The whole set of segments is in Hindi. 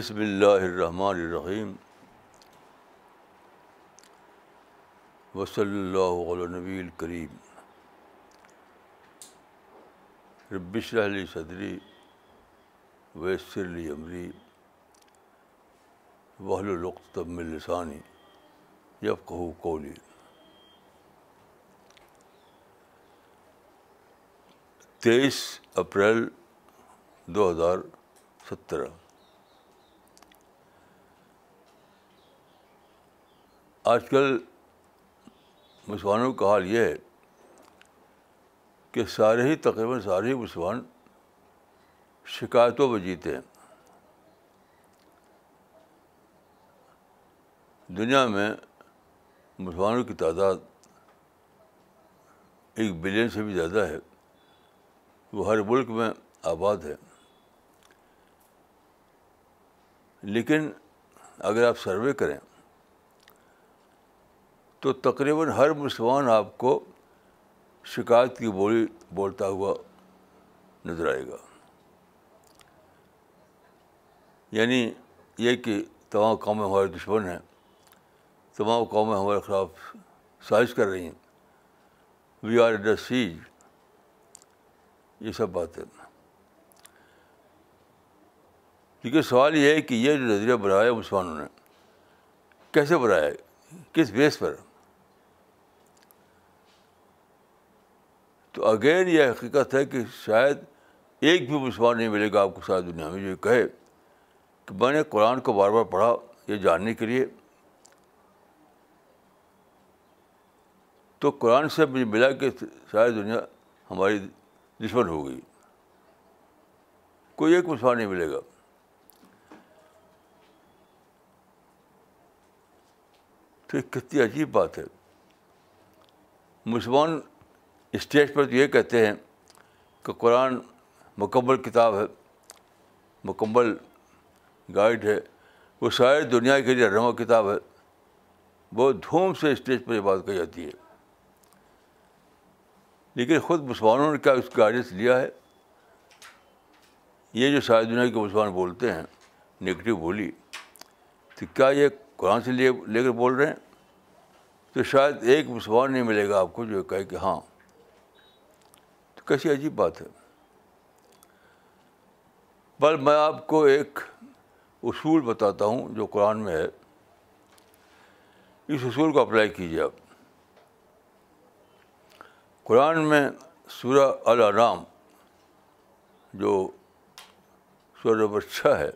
बसमीम वसल्ल करीम रबिशरली सदरी वैसरली अमरी वहलतमिलसानी यब कहू कोली तेईस अप्रैल दो हज़ार सत्रह आजकल मुसलमानों का हाल ये है कि सारे ही तकरीबन सारे ही मुसलमान शिकायतों पर जीते हैं दुनिया में मुसलमानों की तादाद एक बिलियन से भी ज़्यादा है वो हर मुल्क में आबाद है लेकिन अगर आप सर्वे करें तो तकरीबन हर मुसलमान आपको शिकायत की बोली बोलता हुआ नजर आएगा यानी ये कि तमाम कौमें हमारे दुश्मन हैं तमाम कौमें हमारे ख़िलाफ़ साजिश कर रही हैं वी आर द सीज ये सब बातें क्योंकि सवाल ये है कि ये जो नज़रिया बनाया मुसलमानों ने कैसे बनाया किस बेस पर तो अगेन यह हकीकत है कि शायद एक भी मुसलमान नहीं मिलेगा आपको सारी दुनिया में जो कहे कि मैंने कुरान को बार बार पढ़ा ये जानने के लिए तो कुरान से मुझे मिला कि सारी दुनिया हमारी दुश्मन हो गई कोई एक मुसलमान नहीं मिलेगा तो कितनी अजीब बात है मुसलमान स्टेज पर तो ये कहते हैं कि कुरान मुकम्मल किताब है मुकम्मल गाइड है वो सारी दुनिया के लिए रहमा किताब है बहुत धूम से स्टेज पर ये बात कही जाती है लेकिन ख़ुद मुसलमानों ने क्या उस गाइडेंस लिया है ये जो सारी दुनिया के मुसलमान बोलते हैं नेगेटिव बोली तो क्या ये कुरान से लेकर बोल रहे हैं तो शायद एक मुसलमान नहीं मिलेगा आपको जो कहे कि हाँ तो कैसी अजीब बात है पर मैं आपको एक उसूल बताता हूँ जो कुरान में है इस उसूल को अप्लाई कीजिए आप कुरान में सूर्य अल आराम जो सूर्य नंबर छः है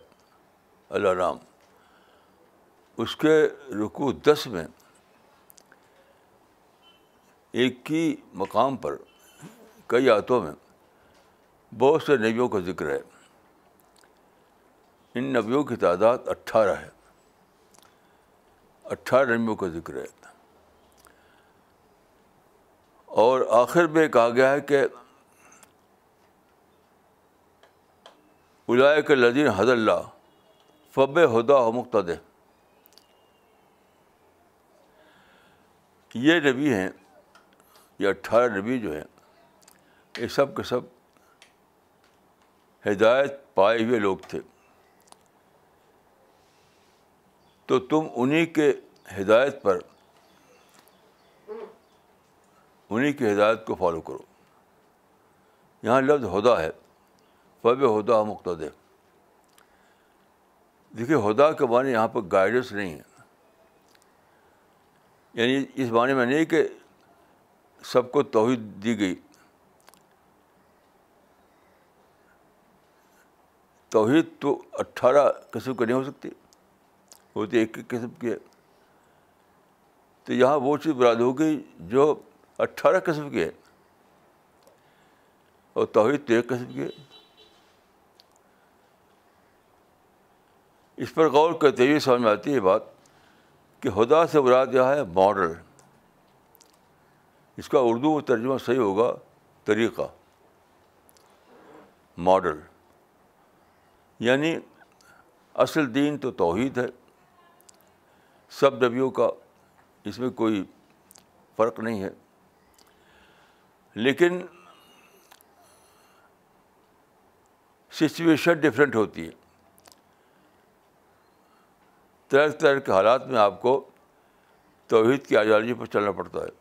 अल आराम उसके रुकू दस में एक ही मकाम पर कई आयतों में बहुत से नबियों का जिक्र है इन नबियों की तादाद अट्ठारह है अट्ठारह नबियों का जिक्र है और आखिर में कहा गया है कि उलाय के लदीन हदल्ला फ़ब हदा मुख्तद ये नबी हैं ये अट्ठारह नबी जो हैं ये सब के सब हिदायत पाए हुए लोग थे तो तुम उन्हीं के हिदायत पर उन्हीं की हिदायत को फॉलो करो यहाँ लफ्ज़ होदा है फब मुक्त मुख्तद देखिए हुदा के माने यहाँ पर गाइडेंस नहीं है यानी इस माने में नहीं कि सबको तोहद दी गई तोहहीद तो अट्ठारह किस्म की नहीं हो सकती वो तो एक एक किस्म की है तो यहाँ वो चीज़ बराद होगी जो अट्ठारह किस्म की है और तोहहीद तो एक किस्म की है इस पर गौर करते हुए समझ में आती है बात कि खुदा से बराद यह है मॉडल इसका उर्दू में तर्जुमा सही होगा तरीक़ा मॉडल यानी असल दीन तो तोहहीद है सब नबियों का इसमें कोई फ़र्क नहीं है लेकिन सिचुएशन डिफरेंट होती है तरह तरह के हालात में आपको तोहहीद की आज़ादी पर चलना पड़ता है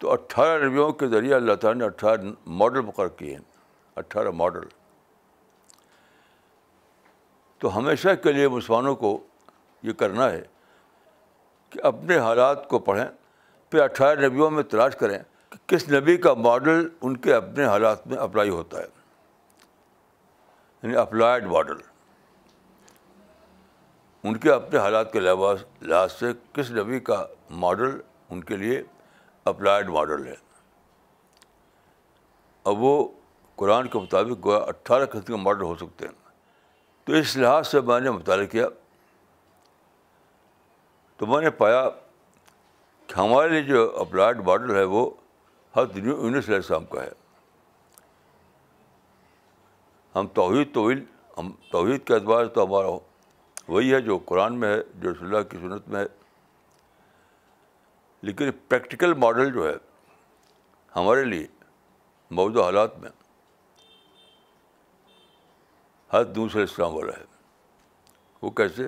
तो अट्ठारह नबियों के ज़रिए अल्लाह ताला ने अट्ठारह मॉडल पकड़ किए हैं अट्ठारह मॉडल तो हमेशा के लिए मुसलमानों को ये करना है कि अपने हालात को पढ़ें फिर अठारह नबियों में तलाश करें कि किस नबी का मॉडल उनके अपने हालात में अप्लाई होता है यानी अप्लाइड मॉडल उनके अपने हालात के लिहाज लिहाज से किस नबी का मॉडल उनके लिए अप्लाइड मॉडल है अब वो कुरान के मुताबिक अट्ठारह किस्म के मॉडल हो सकते हैं तो इस लिहाज से मैंने मुताल किया तो मैंने पाया कि हमारे लिए जो अप्लाइड मॉडल है वो हजरत यूनिस इस्लाम का है हम तोहद तोहिल हम तोहद का एतबार तो हमारा वही है जो कुरान में है जो रसोल्ला की सुनत में है लेकिन प्रैक्टिकल मॉडल जो है हमारे लिए मौजूदा हालात में आज दूसरा इस्लाम वाला है वो कैसे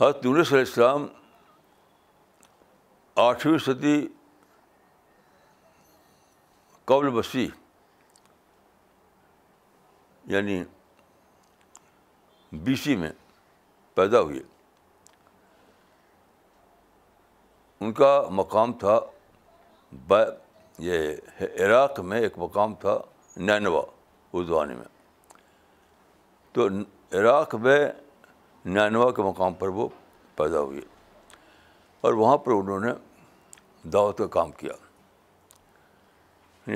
हजरत यूनस इस्लाम आठवीं सदी कबल मसीह यानी बीसी में पैदा हुए उनका मकाम था ये इराक़ में एक मकाम था ननवा उस ज़माने में तो इराक़ में ननवा के मकाम पर वो पैदा हुए और वहाँ पर उन्होंने दावत का काम किया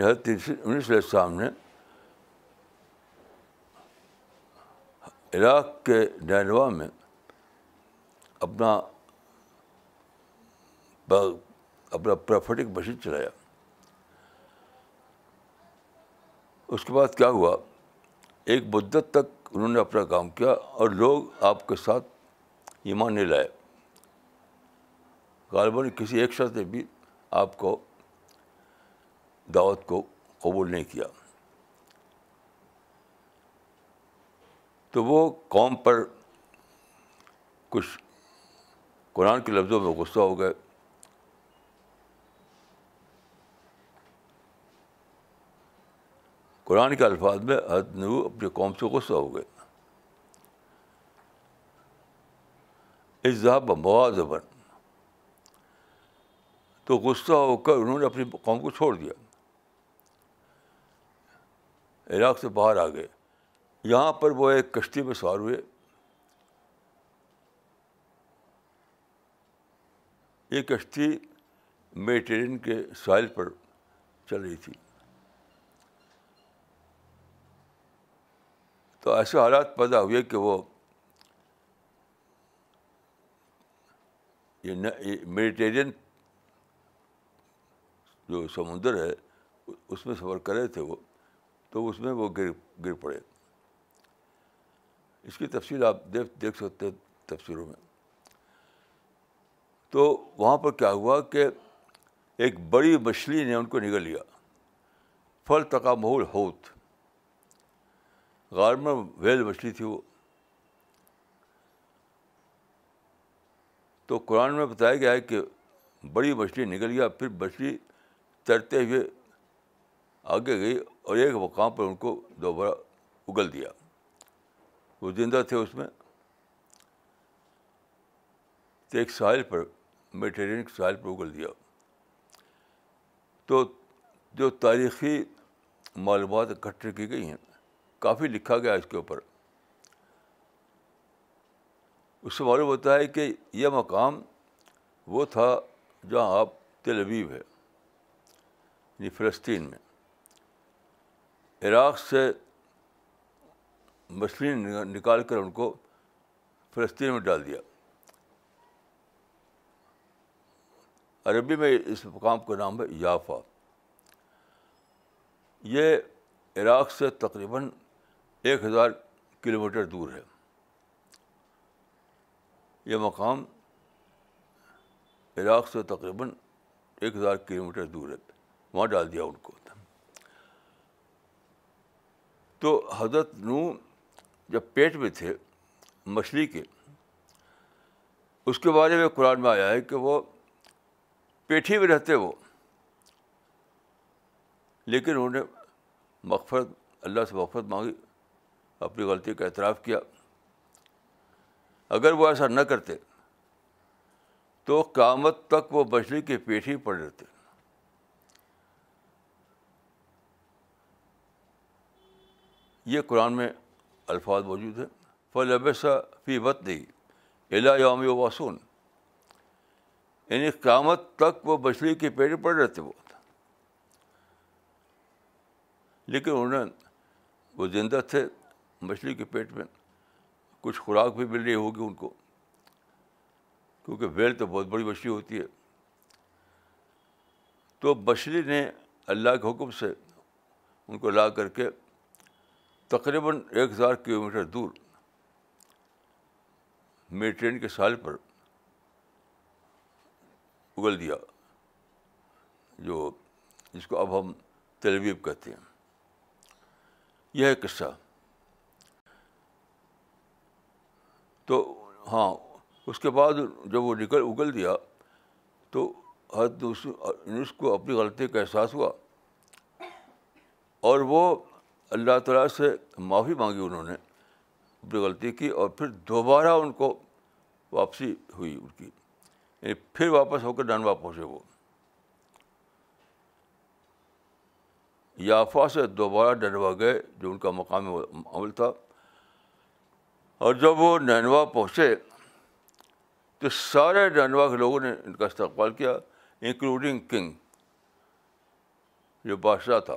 उन्नीस ने इराक़ के नैनवा में अपना अपना प्रॉफिटिक मशीन चलाया उसके बाद क्या हुआ एक बुद्धत तक उन्होंने अपना काम किया और लोग आपके साथ ईमान नहीं लाए गालबन किसी एक शख्स ने भी आपको दावत को कबूल नहीं किया तो वो कौम पर कुछ कुरान के लफ्ज़ों में गुस्सा हो गए कुरान के अल्फाज में हजरत नू अपनी कौम से गुस्सा हो गए इजाब मुआजबन तो गुस्सा होकर उन्होंने अपनी कौम को छोड़ दिया इराक से बाहर आ गए यहाँ पर वो एक कश्ती में सवार हुए ये कश्ती मेडिटेरियन के साहिल पर चल रही थी तो ऐसे हालात पैदा हुए कि वो ये, ये मेडिटेरियन जो समुंदर है उसमें सफ़र कर रहे थे वो तो उसमें वो गिर गिर पड़े इसकी तफसील आप देख देख सकते हैं तफसीरों में तो वहाँ पर क्या हुआ कि एक बड़ी मछली ने उनको निगल लिया फल तका महुल होत गाल में वेल मछली थी वो तो कुरान में बताया गया है कि बड़ी मछली निकल गया फिर मछली तैरते हुए आगे गई और एक मकाम पर उनको दोबारा उगल दिया वो जिंदा थे उसमें तो एक साहिल पर मेडिटेरेनियन साहिल पर उगल दिया तो जो तारीख़ी मालूम इकट्ठे की गई हैं काफ़ी लिखा गया इसके ऊपर उससे मालूम होता है कि यह मकाम वो था जहाँ आप तेलवीव है यानी फ़लस्तीन में इराक़ से मछली निकाल कर उनको फ़लस्तीन में डाल दिया अरबी में इस मकाम का नाम है याफ़ा ये इराक़ से तकरीबन एक हज़ार किलोमीटर दूर है यह मकाम इराक़ से तकरीबन एक हज़ार किलोमीटर दूर है वहाँ डाल दिया उनको तो हज़रत नू जब पेट में थे मछली के उसके बारे में कुरान में आया है कि वो पेठी में रहते वो लेकिन उन्होंने मकफ़रत अल्लाह से मगफरत मांगी अपनी गलती का एतराफ़ किया अगर वो ऐसा न करते तो कामत तक वो मछली की पेट ही पड़ रहते ये कुरान में अल्फाज मौजूद हैं फल फलबसा फ़ी वत नहीं अला योम वासून यानी कामत तक वो मछली के पेट पड़ रहते वो लेकिन उन्होंने वो जिंदा थे मछली के पेट में कुछ खुराक भी मिल रही होगी उनको क्योंकि वेल तो बहुत बड़ी मछली होती है तो मछली ने अल्लाह के हुक्म से उनको ला करके तकरीबन एक हज़ार किलोमीटर दूर मेरी ट्रेन के साल पर उगल दिया जो जिसको अब हम तेलवीब कहते हैं यह है किस्सा तो हाँ उसके बाद जब वो निकल उगल दिया तो हर यूनुस को अपनी गलती का एहसास हुआ और वो अल्लाह ताला से माफ़ी मांगी उन्होंने अपनी गलती की और फिर दोबारा उनको वापसी हुई उनकी यानी फिर वापस होकर डनवा पहुँचे वो याफा से दोबारा डनवा गए जो उनका मकाम अमल था और जब वो नैनवा पहुँचे तो सारे नैनवा के लोगों ने इनका इस्तकबाल किया इंक्लूडिंग किंग जो बादशाह था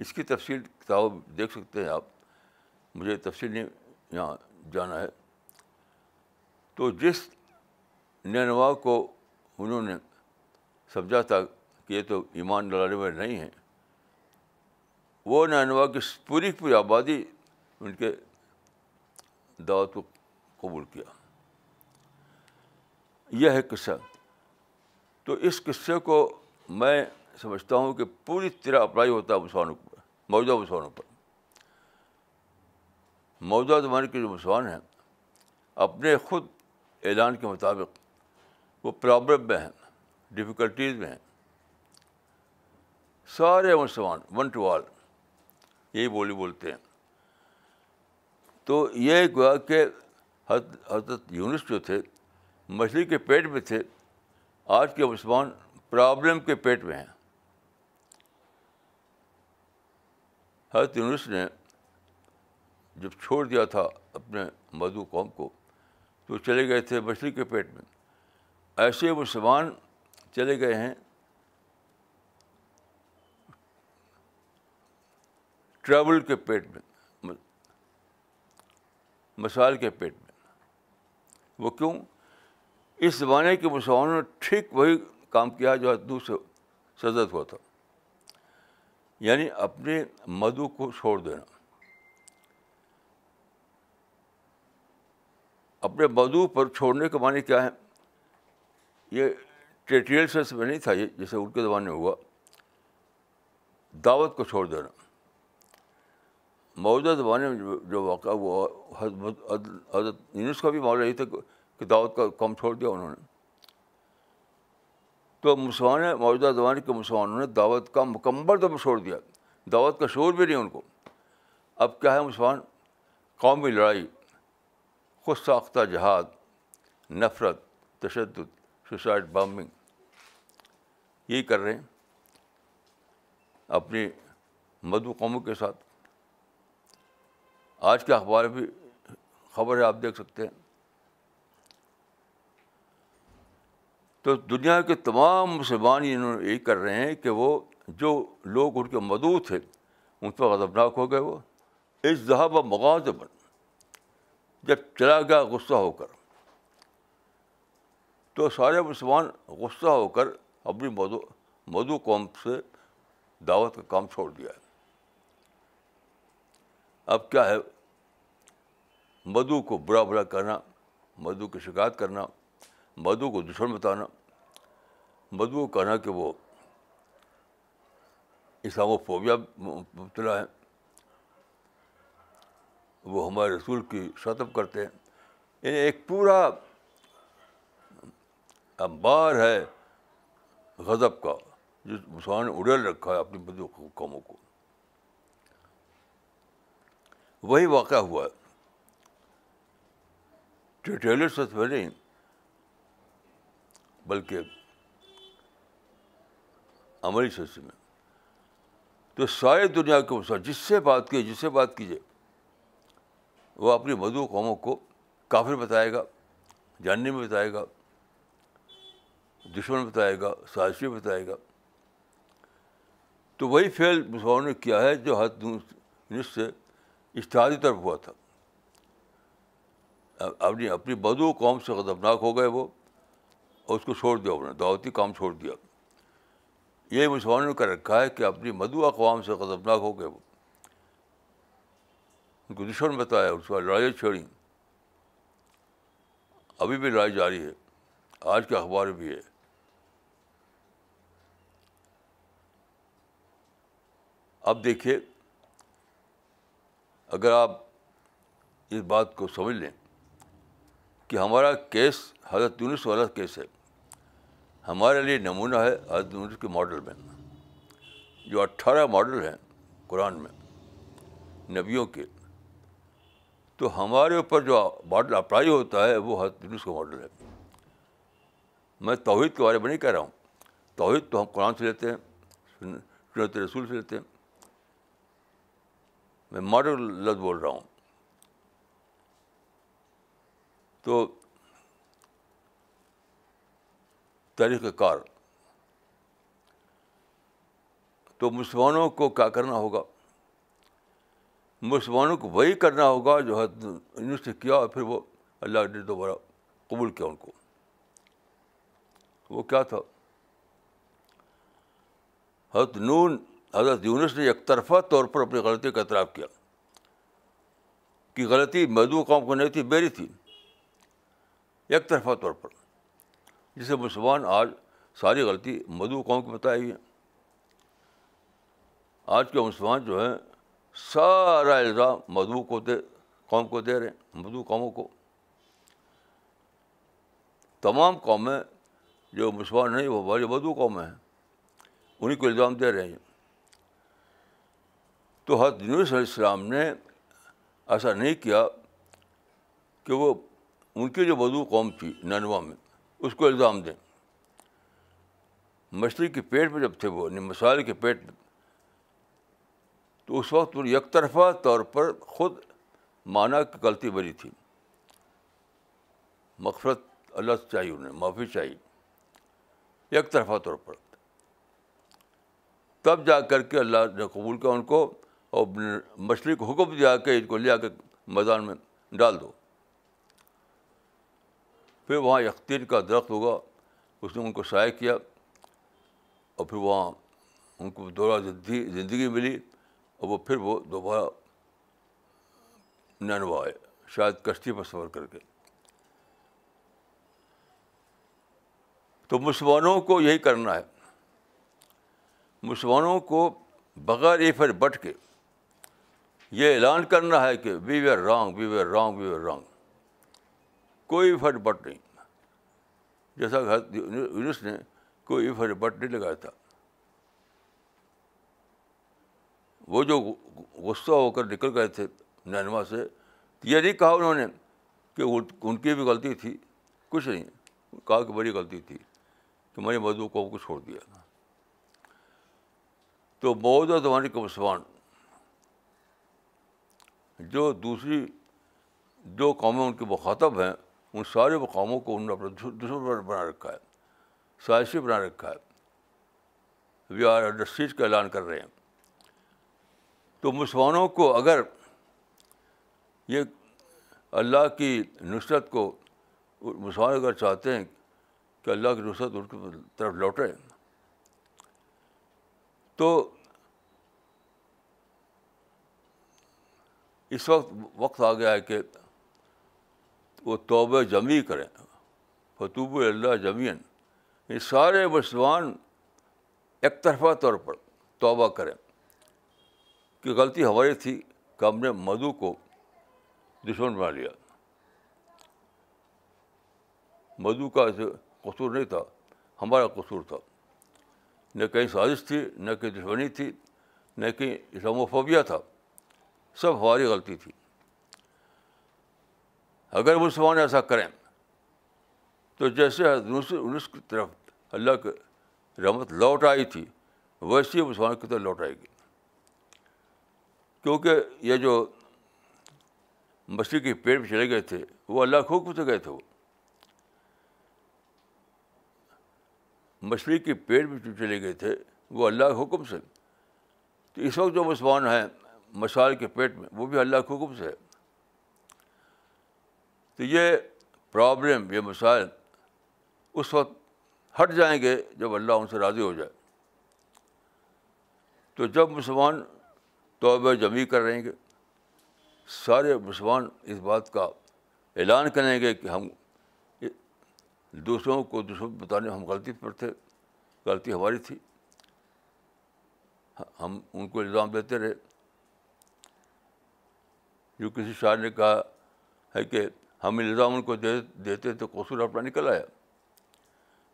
इसकी तफसील किताब देख सकते हैं आप मुझे तफसील नहीं यहाँ जाना है तो जिस नैनवा को उन्होंने समझा था कि ये तो ईमान लड़ाने में नहीं है वो नैनवा की पूरी पूरी आबादी उनके दावत को कबूल किया यह है किस्सा तो इस किस्से को मैं समझता हूँ कि पूरी तरह अप्लाई होता है मुसलमानों पर मौजूदा मुसलमानों पर मौजूदा ज़माने के जो मुसलमान हैं अपने खुद ऐलान के मुताबिक वो प्रॉब्लम में हैं डिफ़िकल्टीज़ में हैं सारे मुसलमान वन टू ऑल यही बोली बोलते हैं तो ये हुआ कि हजरत यूनुस जो थे मछली के पेट में थे आज के मुसलमान प्रॉब्लम के पेट में हैं हजरत यूनुस ने जब छोड़ दिया था अपने मधु कौम को तो चले गए थे मछली के पेट में ऐसे मुसलमान चले गए हैं ट्रैवल के पेट में मसाल के पेट में वो क्यों इस ज़माने के मुसलमानों ने ठीक वही काम किया जो दूसरे सदत हुआ था यानी अपने मधु को छोड़ देना अपने मधु पर छोड़ने का माने क्या है ये टेरिटोरियल सेंस में नहीं था ये जैसे उनके ज़माने में हुआ दावत को छोड़ देना मौजूदा ज़माने में जो, जो वाक़ा हुआ हजरत यूनुस का भी मामला यही था कि दावत का कम छोड़ दिया उन्होंने तो मुसलमान मौजूदा ज़माने के मुसलमानों ने दावत का मुकम्मल दम छोड़ दिया दावत का शोर भी नहीं उनको अब क्या है मुसलमान कौमी लड़ाई खुद साख्ता जहाद नफरत तशद सुसाइड बॉम्बिंग यही कर रहे हैं अपनी मधु कौमों के साथ आज के अखबार भी खबर है आप देख सकते हैं तो दुनिया के तमाम मुसलमान इन्होंने यही कर रहे हैं कि वो जो लोग उनके मदू थे उन पर गजबनाक हो गए वो इस जहाब मगाजबन जब चला गया गुस्सा होकर तो सारे मुसलमान गुस्सा होकर अपनी मधु मधु कौम से दावत का काम छोड़ दिया अब क्या है मधु को बुरा बुरा करना मधु की शिकायत करना मधु को दुश्मन बताना मधु को कहना कि वो इस्लामोफोबिया मुबतला है वो हमारे रसूल की शतब करते हैं यानी एक पूरा अंबार है गज़ब का जो मुसलमान उड़ेल रखा है अपनी बदू कौमों को वही वाक़ हुआ टेलर से पहले बल्कि अमली शस्त्र में तो सारी दुनिया के मुसलमान जिससे बात की जिससे बात कीजिए वो अपनी मधु कौमों को काफिर बताएगा जानने में बताएगा दुश्मन बताएगा साजिश बताएगा तो वही फेल मुसलमानों ने किया है जो हद से इश्तहादी तरफ हुआ था अपनी अपनी बदू कौम से गदबनाक हो गए वो और उसको छोड़ दिया उन्होंने दावती काम छोड़ दिया ये मुसलमानों ने कर रखा है कि अपनी मधु अकवाम से गदबनाक हो गए वो उनको दुश्मन बताया उसके बाद लड़ाई छेड़ी अभी भी लड़ाई जारी है आज के अखबार भी है अब देखिए अगर आप इस बात को समझ लें कि हमारा केस हजरत यूनुस वाला केस है हमारे लिए नमूना है हजरत यूनुस के मॉडल में जो अट्ठारह मॉडल हैं कुरान में नबियों के तो हमारे ऊपर जो मॉडल अप्लाई होता है वो हजरत यूनुस का मॉडल है मैं तोहद के बारे में नहीं कह रहा हूँ तोहहीद तो हम कुरान से लेते हैं सुनत रसूल से लेते हैं मैं मॉडर्न लफ्ज़ बोल रहा हूँ तो तरीक़ार तो मुसलमानों को क्या करना होगा मुसलमानों को वही करना होगा जो हजरत से किया और फिर वो अल्लाह ने दोबारा कबूल किया उनको वो क्या था हजरत नून हजरत यूनुस ने एकतरफा तौर पर अपनी गलती का अतराफ़ किया कि गलती मजदू कौम को नहीं थी मेरी थी एक तरफा तौर पर जिसे मुसलमान आज सारी गलती मधु कौम की बताई है आज के मुसलमान जो हैं सारा इल्ज़ाम मधु को दे कौम को दे रहे हैं मधु कौमों को तमाम कौमें जो मुसलमान नहीं वो हमारी मधु कौमें हैं उन्हीं को इल्ज़ाम दे रहे हैं तो हज यूनुस ने ऐसा नहीं किया कि वो उनकी जो वधू कौम थी ननवा में उसको इल्ज़ाम दें मछली के पेट पर जब थे वो मसाले के पेट में तो उस वक्त एक तरफा तौर पर ख़ुद माना कि गलती बनी थी मफरत अल्लाह से चाहिए उन्हें माफ़ी चाहिए एक तरफा तौर पर तब जा कर के अल्लाह ने कबूल किया उनको और मछली को हुक्म दिया के इनको ले आकर मैदान में डाल दो फिर वहाँ यकतीर का दरख्त होगा उसने उनको शाये किया और फिर वहाँ उनको दोबारा जिंदगी मिली और वो फिर वो दोबारा नैनवा आए शायद कश्ती पर सफ़र करके तो मुसलमानों को यही करना है मुसलमानों को बग़ैर ए फिर बट के ये ऐलान करना है कि we were wrong we were wrong we were wrong कोई फटपट नहीं जैसा यूनिस ने कोई फटपट नहीं लगाया था वो जो गुस्सा होकर निकल गए थे नैनवा से ये नहीं कहा उन्होंने कि उनकी भी गलती थी कुछ नहीं कहा कि बड़ी गलती थी कि मैंने मधु को छोड़ दिया तो बौद्ध और तुम्हारी कब्सवान जो दूसरी जो कौमें उनके मुखातब हैं उन सारे मकामों को उन्होंने अपना दुश्मन बना रखा है साजिशी बना रखा है वी आर इंडस्ट्रीज़ का ऐलान कर रहे हैं तो मुसलमानों को अगर ये अल्लाह की नुसरत को मुसलमान अगर चाहते हैं कि अल्लाह की नुसरत उनकी तरफ लौटे तो इस वक्त वक्त आ गया है कि वो तोबा जमी करें फतूब अल्लाह जमीन ये सारे मुसलमान एक तरफा तौर पर तोबा करें कि गलती हमारी थी कि हमने मधु को दुश्मन बना लिया मधु का कसूर नहीं था हमारा कसूर था न कहीं साजिश थी न कहीं दुश्मनी थी न कहीं इस्लामोफोबिया था सब हमारी गलती थी अगर मुसलमान ऐसा करें तो जैसे उन्नीस की तरफ अल्लाह के रहमत लौट आई थी वैसे ही मुसलमान की तरफ लौट आएगी क्योंकि ये जो मछली के पेड़ पर चले गए थे वो अल्लाह को हुक्म से गए थे वो मछली के पेड़ में चले गए थे वो अल्लाह के हुक्म से तो इस वक्त जो मुसलमान हैं मशाल के पेट में वो भी अल्लाह के हुक्म से है तो ये प्रॉब्लम ये मसाइल उस वक्त हट जाएंगे जब अल्लाह उनसे राज़ी हो जाए तो जब मुसलमान तोबा जमी कर करेंगे सारे मुसलमान इस बात का ऐलान करेंगे कि हम दूसरों को दूसरों को बताने हम गलती पर थे गलती हमारी थी हम उनको इल्ज़ाम देते रहे जो किसी शाह ने कहा है कि हम इल्ज़ाम को दे देते तो कसूर अपना निकल आया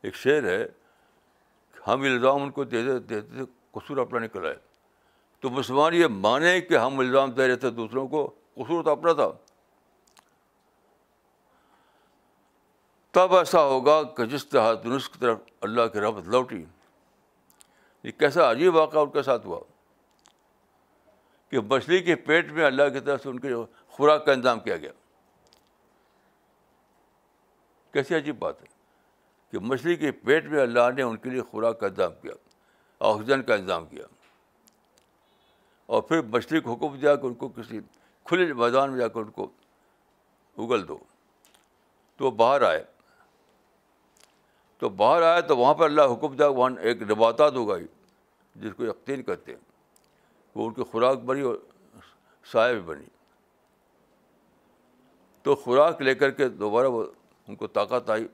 एक शेर है हम इल्ज़ाम उनको दे देते थे तो कसूर अपना निकल आया तो मुसलमान ये माने कि हम इल्ज़ाम दे रहे थे दूसरों को कसूर तो अपना था तब ऐसा होगा कि जिस तरह दुरुस्त की तरफ अल्लाह की रफत लौटी ये कैसा अजीब वाक़ा उनके साथ हुआ कि मछली के पेट में अल्लाह की तरफ से उनके खुराक का इंतजाम किया गया कैसी अजीब बात है कि मछली के पेट में अल्लाह ने उनके लिए खुराक का इंतजाम किया ऑक्सीजन का इंतजाम किया और फिर मछली को हुक्म दिया कि उनको किसी खुले मैदान में जाकर उनको उगल दो तो बाहर आए तो बाहर आया तो वहाँ पर अल्लाह हुक्म दिया वहाँ एक नबातात उगाई जिसको यकीन करते हैं वो उनकी खुराक बनी और साय भी बनी तो खुराक लेकर के दोबारा वो उनको ताकत आई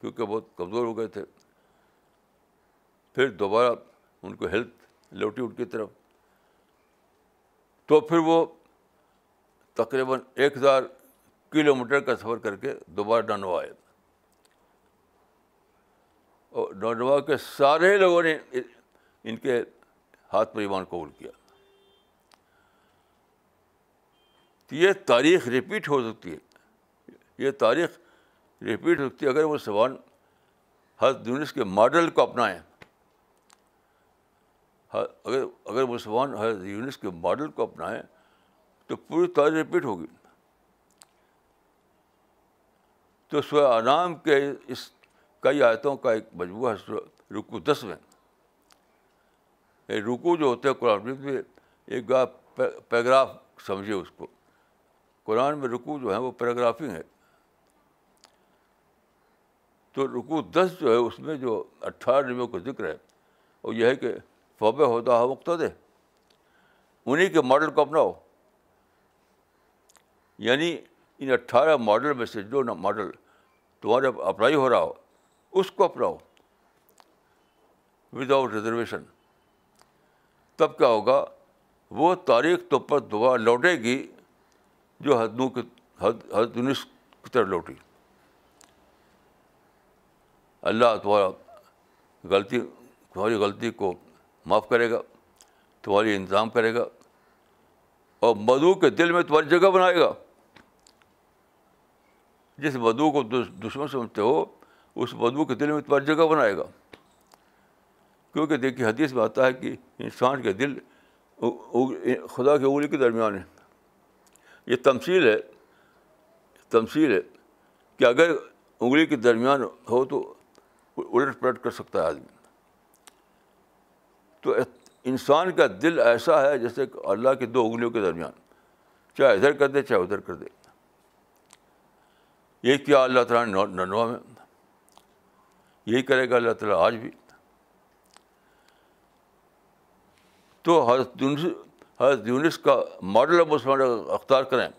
क्योंकि बहुत कमज़ोर हो गए थे फिर दोबारा उनको हेल्थ लौटी उनकी तरफ तो फिर वो तकरीबन एक हज़ार किलोमीटर का सफ़र करके दोबारा डनवा आए और डनवा के सारे लोगों ने इनके हाथ पर ईमान कबूल किया तो ये तारीख रिपीट हो सकती है ये तारीख रिपीट हो सकती है अगर वो सवान हजरत यूनिस के मॉडल को अपनाएं अगर अगर मुसलमान हजरत यूनिस के मॉडल को अपनाएं तो पूरी तारीख रिपीट होगी तो स्व आनाम के इस कई आयतों का एक मजमू है रुकू दस में रुकू जो होता है कुरान में एक आप पैराग्राफ समझिए उसको कुरान में रुकू जो है वो पैराग्राफिंग है तो रुकू दस जो है उसमें जो अट्ठारह नबियों का जिक्र है और यह है कि फब होता है मुख्तद उन्हीं के मॉडल को अपनाओ यानी इन अट्ठारह मॉडल में से जो मॉडल तुम्हारे अप्लाई हो रहा हो उसको अपनाओ विदाउट रिजर्वेशन तब क्या होगा वो तारीख तुम तो पर दोबारा लौटेगी जो हदनों के हद हद यूनिस की तरफ लौटी अल्लाह तुम्हारा गलती तुम्हारी गलती को माफ़ करेगा तुम्हारी इंतज़ाम करेगा और मधु के दिल में तुम्हारी जगह बनाएगा जिस मधु को दुश्मन समझते हो उस मधु के दिल में तुम्हारी जगह बनाएगा क्योंकि देखिए हदीस में आता है कि इंसान के दिल खुदा की उंगली के दरमियान है ये तमसील है तमसील है कि अगर उंगली के दरमियान हो तो उलट पलट कर सकता है आदमी तो इंसान का दिल ऐसा है जैसे अल्लाह के दो उंगलियों के दरमियान चाहे इधर कर दे चाहे उधर कर दे ये किया अल्लाह तला ने ननवा में यही करेगा अल्लाह तला आज भी तो हर यूनिस का मॉडल ऑफ मुसलमान अख्तियार करें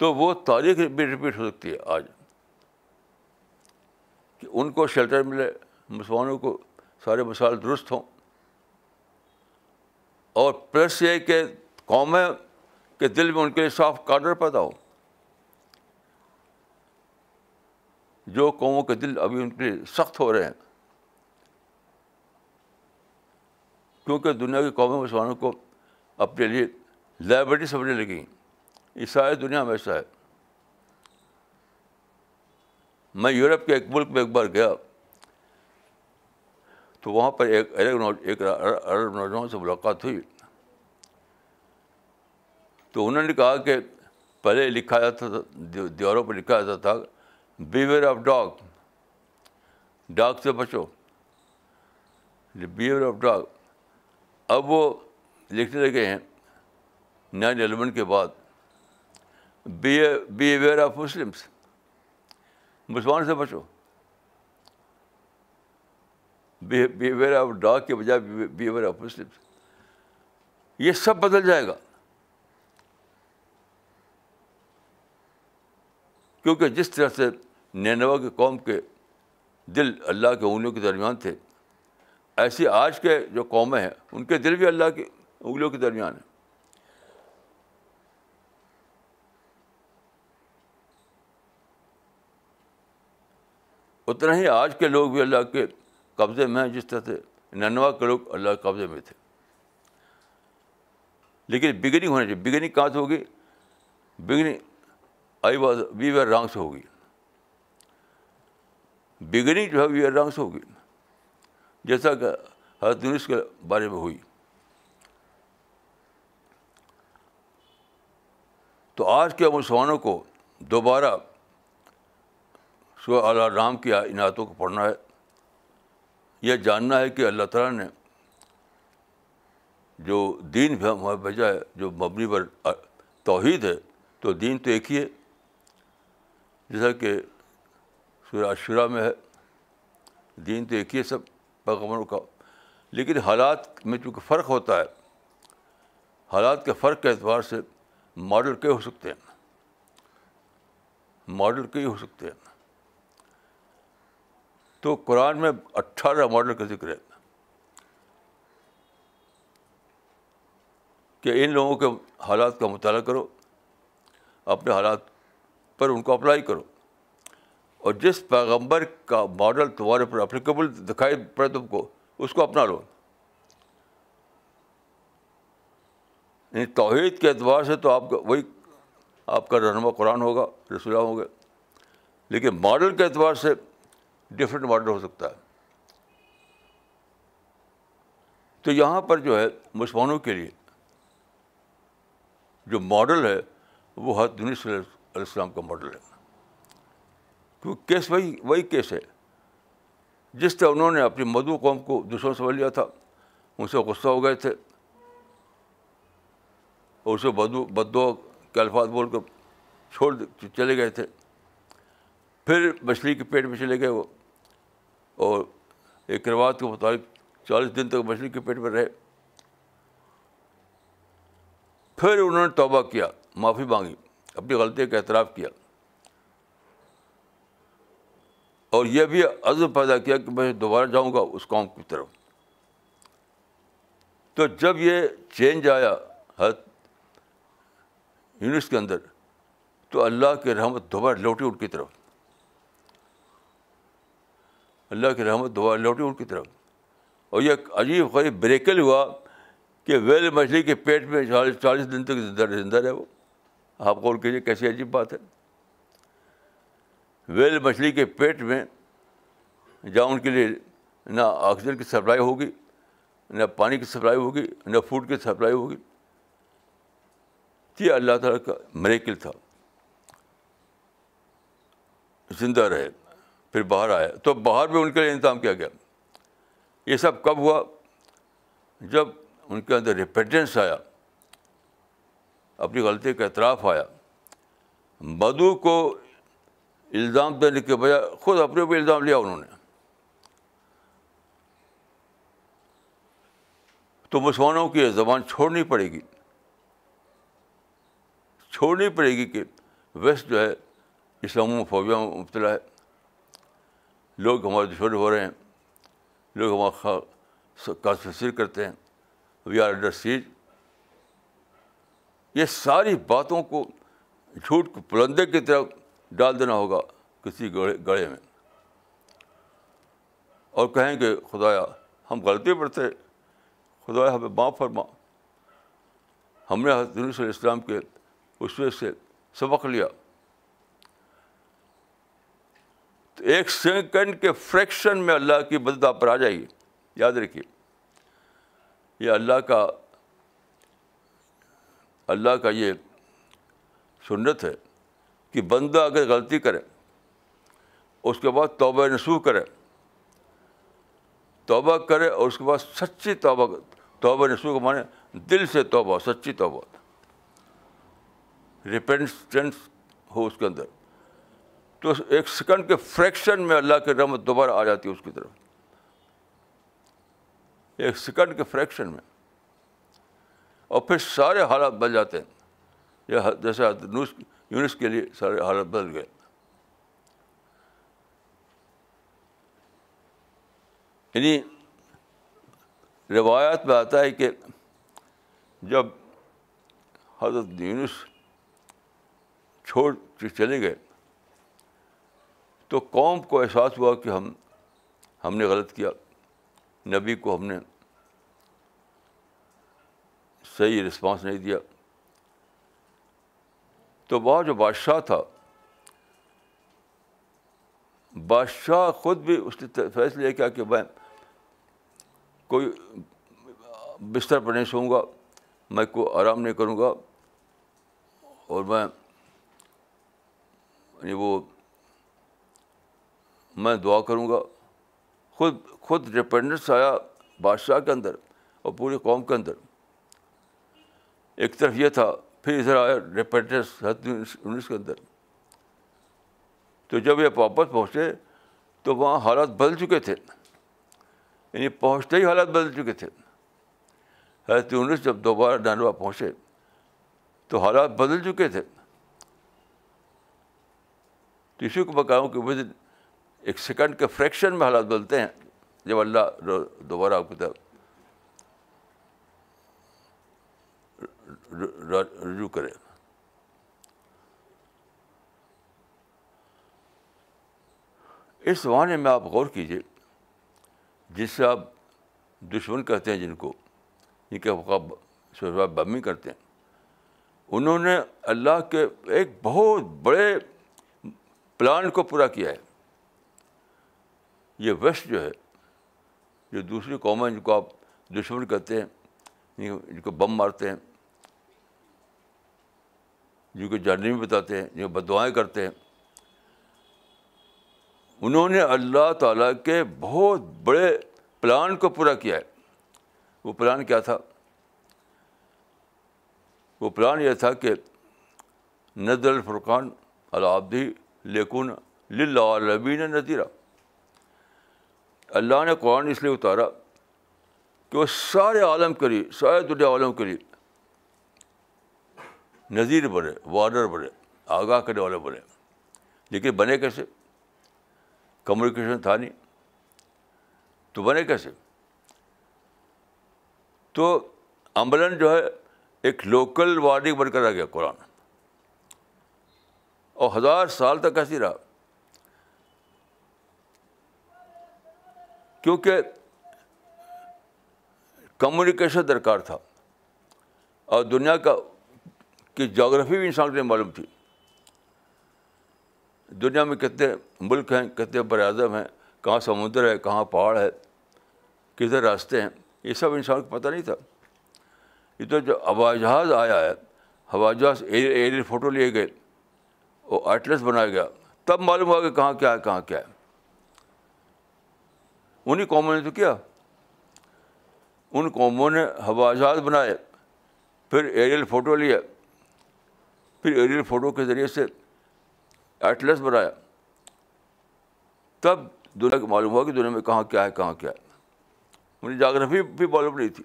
तो वो तारीख भी रिपीट हो सकती है आज कि उनको शेल्टर मिले मुसलमानों को सारे मसाल दुरुस्त हों और प्लस ये कि कौमें के दिल में उनके लिए साफ काडर पैदा हो जो कौमों के दिल अभी उनके लिए सख्त हो रहे हैं क्योंकि दुनिया की कौमें मुसलमानों को अपने लिए लाइबिलिटी समझने लगी ये सारी दुनिया में ऐसा है मैं यूरोप के एक मुल्क में एक बार गया तो वहाँ पर एक अलग एक अरब नौजवान से मुलाकात हुई तो उन्होंने कहा कि पहले लिखा जाता था दीवारों पर लिखा जाता था बीवेयर ऑफ डॉग डॉग से बचो बीवेयर ऑफ डॉग अब वो लिखने लगे हैं नाइन एलेवन के बाद be be aware of Muslims मुसलमान से बचो बी अवेयर ऑफ डॉग के बजाय बी अवेयर ऑफ मुस्लिम्स ये सब बदल जाएगा क्योंकि जिस तरह से नैनवा के कौम के दिल अल्लाह के उंगलियों के दरमियान थे ऐसी आज के जो कौमें हैं उनके दिल भी अल्लाह की उंगलियों के दरमियान है उतना ही आज के लोग भी अल्लाह के कब्ज़े में हैं जिस तरह से नन्वा के लोग अल्लाह के कब्ज़े में थे लेकिन बिगनिंग होनी चाहिए बिगनिंग कहाँ से होगी beginning I was we were wrong से होगी बिगनिंग जो है वी वेर रॉन्ग से होगी जैसा कि हजरत यूनुस के बारे में हुई तो आज के मुसलमानों को दोबारा सुबह अल्लाह राम की इनातों को पढ़ना है यह जानना है कि अल्लाह ताला ने जो दीन हमें भेजा है जो मबनी पर तोहद है तो दीन तो एक ही है जैसा कि सूर्य अशुरा में है दीन तो एक ही है सब पैगम्बरों का लेकिन हालात में चूँकि फ़र्क होता है हालात के फ़र्क के अतबार से मॉडल कई हो सकते हैं मॉडल कई हो सकते हैं तो कुरान में अट्ठारह मॉडल का जिक्र है कि इन लोगों के हालात का मुताला करो अपने हालात पर उनको अप्लाई करो और जिस पैगंबर का मॉडल तुम्हारे ऊपर अप्लीकेबल दिखाई पड़े तुमको उसको अपना लो तोहहीद के अतबार से तो आपका वही आपका रहनमा कुरान होगा रसुल्ला होंगे लेकिन मॉडल के अतबार से डिफरेंट मॉडल हो सकता है तो यहाँ पर जो है मुसलमानों के लिए जो मॉडल है वो हजरत यूनिस का मॉडल है क्योंकि केस वही वही केस है जिस तरह उन्होंने अपनी मधु कौम को दुश्मन समझ लिया था उनसे गुस्सा हो गए थे और उसे बदु बदो के अल्फाज बोल कर छोड़ चले गए थे फिर मछली के पेट में चले गए वो और एक रिवाज के मुताबिक चालीस दिन तक मछली के पेट में रहे फिर उन्होंने तोबा किया माफ़ी मांगी अपनी गलती का एतराफ़ किया और यह भी अज़ पैदा किया कि मैं दोबारा जाऊँगा उस कौम की तरफ तो जब ये चेंज आया हद यूनिट्स के अंदर तो अल्लाह के रहमत दोबारा लौटी उनकी तरफ अल्लाह के रहमत दोबारा लौटी उनकी तरफ और यह अजीब गरीब ब्रेकल हुआ कि वेल मछली के पेट में चालीस चालीस दिन तक जिंदा जिंदा रहे वो आप गौर कीजिए कैसी अजीब बात है वेल मछली के पेट में जहाँ उनके लिए ना ऑक्सीजन की सप्लाई होगी ना पानी की सप्लाई होगी ना फूड की सप्लाई होगी ये अल्लाह ताला का मरेकिल था जिंदा रहे फिर बाहर आया तो बाहर भी उनके लिए इंतजाम किया गया ये सब कब हुआ जब उनके अंदर रिपेटेंस आया अपनी गलती का एतराफ़ आया मधु को इल्ज़ाम देने के बजाय खुद अपने ऊपर इल्ज़ाम लिया उन्होंने तो मुसलमानों की ज़बान छोड़नी पड़ेगी छोड़नी पड़ेगी कि वेस्ट जो है इस्लाम फोबिया में मुबतला है लोग हमारे दुश्मन हो रहे हैं लोग हमारा का तस्वीर करते हैं वी आर अंडर सीज ये सारी बातों को झूठ बुलंदे की तरफ डाल देना होगा किसी गड़े गड़े में और कहेंगे खुदाया हम गलती पर थे खुदाया हमें माफ़ फरमा हमने हजरत इस्लाम के उसमें से सबक लिया तो एक सेकंड के फ्रैक्शन में अल्लाह की मदद आप पर आ जाएगी याद रखिए यह अल्लाह का अल्लाह का ये सुन्नत है कि बंदा अगर गलती करे उसके बाद तोबा नसूह करे तोबा करे और उसके बाद सच्ची तोबा तोबा नसूह का माने दिल से तोबा सच्ची तोबा रिपेंटेंस हो उसके अंदर तो एक सेकंड के फ्रैक्शन में अल्लाह की रहमत दोबारा आ जाती है उसकी तरफ एक सेकंड के फ्रैक्शन में और फिर सारे हालात बदल जाते हैं जैसे नूस यूनिट्स के लिए सारे हालत बदल गए यानी रवायत में आता है कि जब हजरत यूनुस छोड़ के चले गए तो कौम को एहसास हुआ कि हम हमने गलत किया नबी को हमने सही रिस्पांस नहीं दिया तो वह जो बादशाह था बादशाह खुद भी उसने फैसले किया कि मैं कोई बिस्तर पर नहीं सोऊंगा मैं को आराम नहीं करूँगा और मैं वो मैं दुआ करूँगा खुद खुद डिपेंडेंस आया बादशाह के अंदर और पूरी कौम के अंदर एक तरफ यह था फिर इधर आया रेपेटेस उन्नीस के अंदर तो जब ये वापस पहुँचे तो वहाँ हालात बदल चुके थे यानी पहुँचते ही हालात बदल चुके थे हजरत उन्नीस जब दोबारा डांडवा पहुँचे तो हालात बदल चुके थे तो को बताऊँ कि विद एक सेकंड के फ्रैक्शन में हालात बदलते हैं जब अल्लाह दोबारा आपको तरफ रजू करें इस वाने में आप गौर कीजिए जिससे आप दुश्मन कहते हैं जिनको जिनके बमी करते हैं उन्होंने अल्लाह के एक बहुत बड़े प्लान को पूरा किया है ये वेस्ट जो है जो दूसरी कौम है जिनको आप दुश्मन कहते हैं जिनको बम मारते हैं जिनको जानने में बताते हैं जो बदवाएँ करते हैं उन्होंने अल्लाह ताला के बहुत बड़े प्लान को पूरा किया है वो प्लान क्या था वो प्लान यह था कि नजर फुरक़ान अलाबदी लेकुन लालबीन नज़ीरा अल्लाह ने कुरान इसलिए उतारा कि वो सारे आलम के लिए सारे दुनिया आलम के लिए नज़ीर बने वार्डर बने आगाह करने वाले बने लेकिन बने कैसे कम्युनिकेशन था नहीं तो बने कैसे तो अम्बलन जो है एक लोकल वार्निंग बनकर आ गया कुरान और हज़ार साल तक ऐसी रहा क्योंकि कम्युनिकेशन दरकार था और दुनिया का कि जोग्राफी भी इंसान के लिए मालूम थी दुनिया में कितने मुल्क हैं कितने बर अजम हैं कहाँ समुंदर है कहाँ पहाड़ है किधर रास्ते हैं ये सब इंसान को पता नहीं था ये तो जो हवाई जहाज़ आया है हवा जहाज़ एरियल फ़ोटो लिए गए और एटलस बनाया गया तब मालूम हुआ कि कहाँ क्या है कहाँ क्या है उन्हीं कौमों ने तो किया उन कौमों ने हवा जहाज़ बनाए फिर एरियल फ़ोटो लिए फिर एरियल फ़ोटो के ज़रिए से एटलस बनाया तब दुनिया को मालूम हुआ कि दुनिया में कहाँ क्या है कहाँ क्या है मुझे जागराफी भी मालूम नहीं थी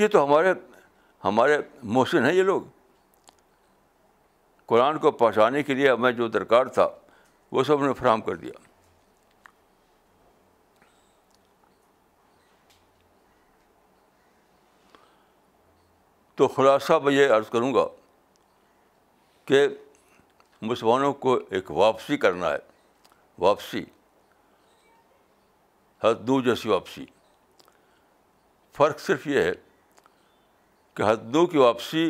ये तो हमारे हमारे मोशन हैं ये लोग कुरान को पहुँचाने के लिए हमें जो दरकार था वो सब उन्होंने फ्राहम कर दिया तो ख़ुलासा मैं ये अर्ज़ करूँगा कि मुसलमानों को एक वापसी करना है वापसी हद्दू जैसी वापसी फ़र्क सिर्फ ये है कि हद्दू की वापसी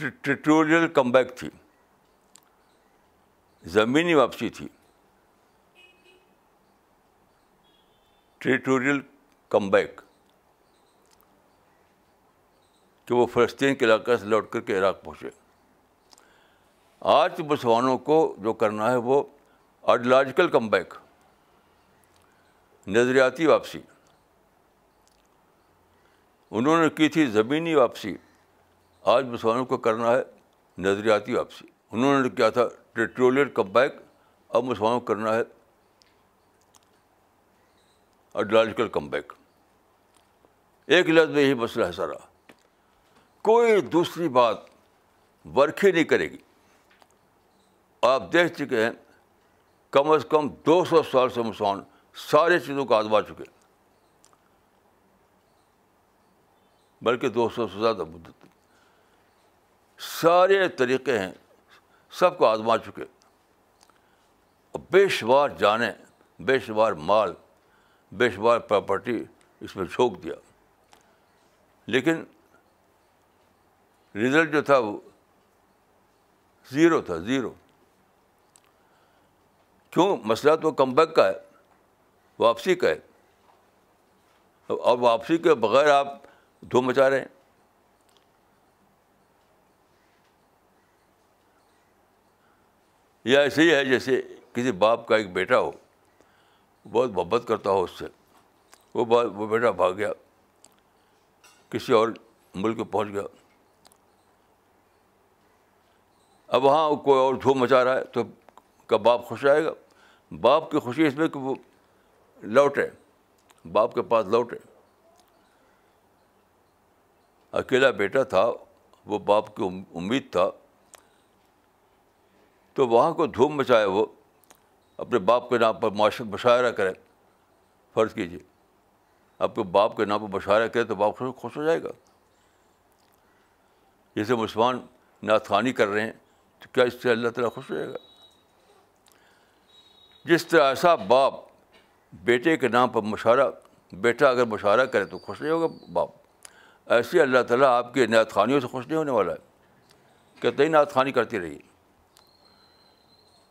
टेरिटोरियल कमबैक थी ज़मीनी वापसी थी टेरिटोरियल कमबैक कि वो फ़लस्तीन के इलाके से लौट करके इराक़ पहुँचे आज मुसलमानों को जो करना है वो आइडियोलॉजिकल कमबैक नज़रियाती वापसी उन्होंने की थी ज़मीनी वापसी आज मुसलमानों को करना है नज़रियाती वापसी उन्होंने किया था टेरिटोरियल कमबैक अब मुसलमानों को करना है आइडियोलॉजिकल कमबैक एक लफ्ज़ में यही मसला है सारा कोई दूसरी बात वर्क ही नहीं करेगी आप देख चुके हैं कम से कम 200 साल से मुसलमान सारे चीज़ों को आजमा चुके बल्कि 200 से ज़्यादा मुद्दत सारे तरीक़े हैं सबको आजमा चुके बेशुमार जाने बेशुमार माल बेशुमार प्रॉपर्टी इसमें झोंक दिया लेकिन रिजल्ट जो था वो ज़ीरो था ज़ीरो क्यों मसला तो कम बैक का है वापसी का है और वापसी के बगैर आप धो मचा रहे हैं यह ऐसे ही है जैसे किसी बाप का एक बेटा हो बहुत मोहब्बत करता हो उससे वो वो बेटा भाग गया किसी और मुल्क पहुंच गया अब वहाँ कोई और धूम मचा रहा है तो का बाप खुश आएगा बाप की खुशी इसमें कि वो लौटे बाप के पास लौटे अकेला बेटा था वो बाप की उम्मीद था तो वहाँ को धूम मचाए वो अपने बाप के नाम पर माशा बशायरा करें फ़र्ज़ कीजिए आपके बाप के नाम पर मशारा करें तो बाप खुश हो जाएगा जैसे मुसलमान नाथखानी कर रहे हैं तो क्या इससे अल्लाह ताला खुश रहेगा जिस तरह ऐसा बाप बेटे के नाम पर मशारा बेटा अगर मशारा करे तो खुश नहीं होगा बाप ऐसे अल्लाह ताला आपके नात खानियों से खुश नहीं होने वाला है कहते ही नात खानी करती रही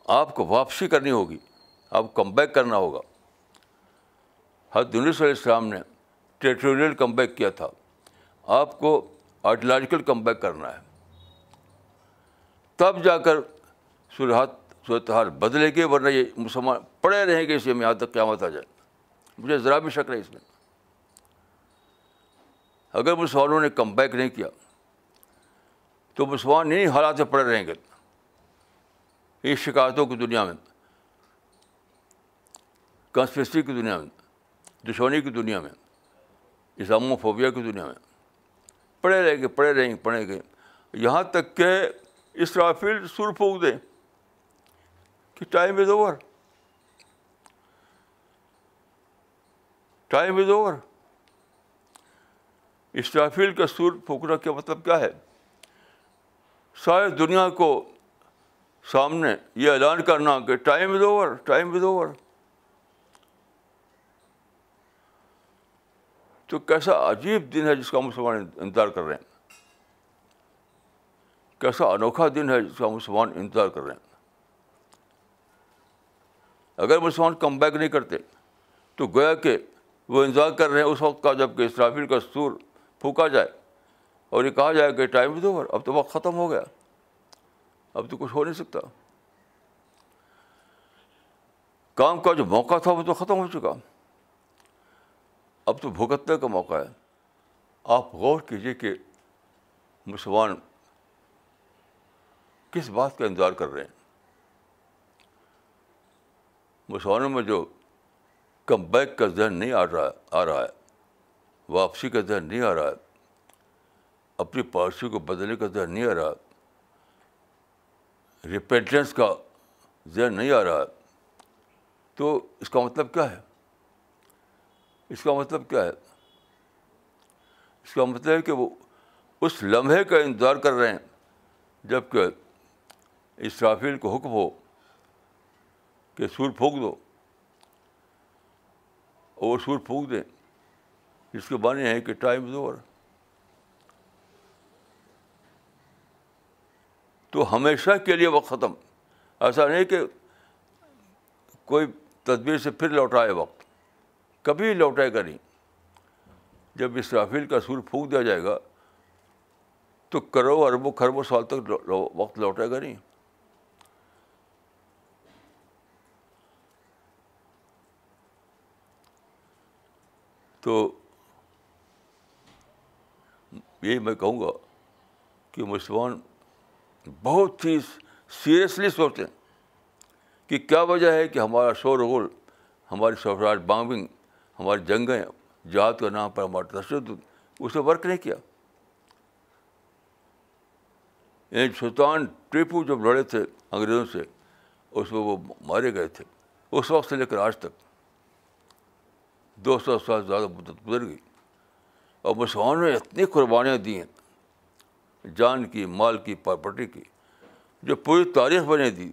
आपको वापसी करनी होगी आपको कम बैक करना होगा हजरत यूनिसम ने टेरिटोरियल कम बैक किया था आपको आइडियोलॉजिकल कम बैक करना है तब जाकर सुलहत सूरत हाल बदलेगी वरना ये मुसलमान पड़े रहेंगे इसे में यहाँ तक क्या मत आ जाए मुझे ज़रा भी शक नहीं इसमें अगर मुसलमानों ने कम बैक नहीं किया तो मुसलमान इन्हीं हालात में पड़े रहेंगे इस शिकायतों की दुनिया में कंस्पेसी की दुनिया में दुश्मनी की दुनिया में इस्लामोफोबिया की दुनिया में पड़े रहेंगे पड़े रहेंगे पड़े गए यहाँ तक के इसराफिल सुर फूक दे कि time is over time is over इसराफिल का सुर फूकना का मतलब क्या है सारी दुनिया को सामने ये ऐलान करना कि time is over time is over तो कैसा अजीब दिन है जिसका मुसलमान इंतजार कर रहे हैं कैसा अनोखा दिन है जिसका मुसलमान इंतज़ार कर रहे हैं अगर मुसलमान कम बैक नहीं करते तो गया कि वो इंतज़ार कर रहे हैं उस वक्त का जबकि इसराफिल का सूर फूका जाए और ये कहा जाए कि टाइम दो अब तो वक्त ख़त्म हो गया अब तो कुछ हो नहीं सकता काम का जो मौका था वो तो ख़त्म हो चुका अब तो भुगतने का मौका है आप गौर कीजिए कि मुसलमान किस बात का इंतज़ार कर रहे हैं मुसलमानों में जो कम बैक का जहन नहीं आ रहा आ रहा है वापसी का जहन नहीं आ रहा है अपनी पॉलिसी को बदलने का जहन नहीं आ रहा रिपेंटेंस का जहन नहीं आ रहा है तो इसका मतलब क्या है इसका मतलब क्या है इसका मतलब है कि वो उस लम्हे का इंतज़ार कर रहे हैं जबकि इसराफिल को हुक्म हो कि सूर फूक दो और सूर फूक दें इसके माने हैं कि टाइम दो और तो हमेशा के लिए वक्त ख़त्म ऐसा नहीं कि कोई तदबीर से फिर लौटाए वक्त कभी लौटाएगा नहीं जब इस राफील का सूर फूक दिया जाएगा तो करो अरबों खरबों साल तक वक्त लौटाएगा नहीं तो यही मैं कहूँगा कि मुसलमान बहुत ही सीरियसली सोचें कि क्या वजह है कि हमारा शोरगुल हमारी सफराज बॉम्बिंग हमारी जंगें जात के नाम पर हमारा तशद उसे वर्क नहीं किया यानी सुल्तान टीपू जब लड़े थे अंग्रेज़ों से उसमें वो मारे गए थे उस वक्त से लेकर आज तक दो सौ साल से ज़्यादा मुद्दत गुजर गई और मुसलमानों ने इतनी कुर्बानियाँ दी हैं जान की माल की प्रॉपर्टी की जो पूरी तारीख बने दी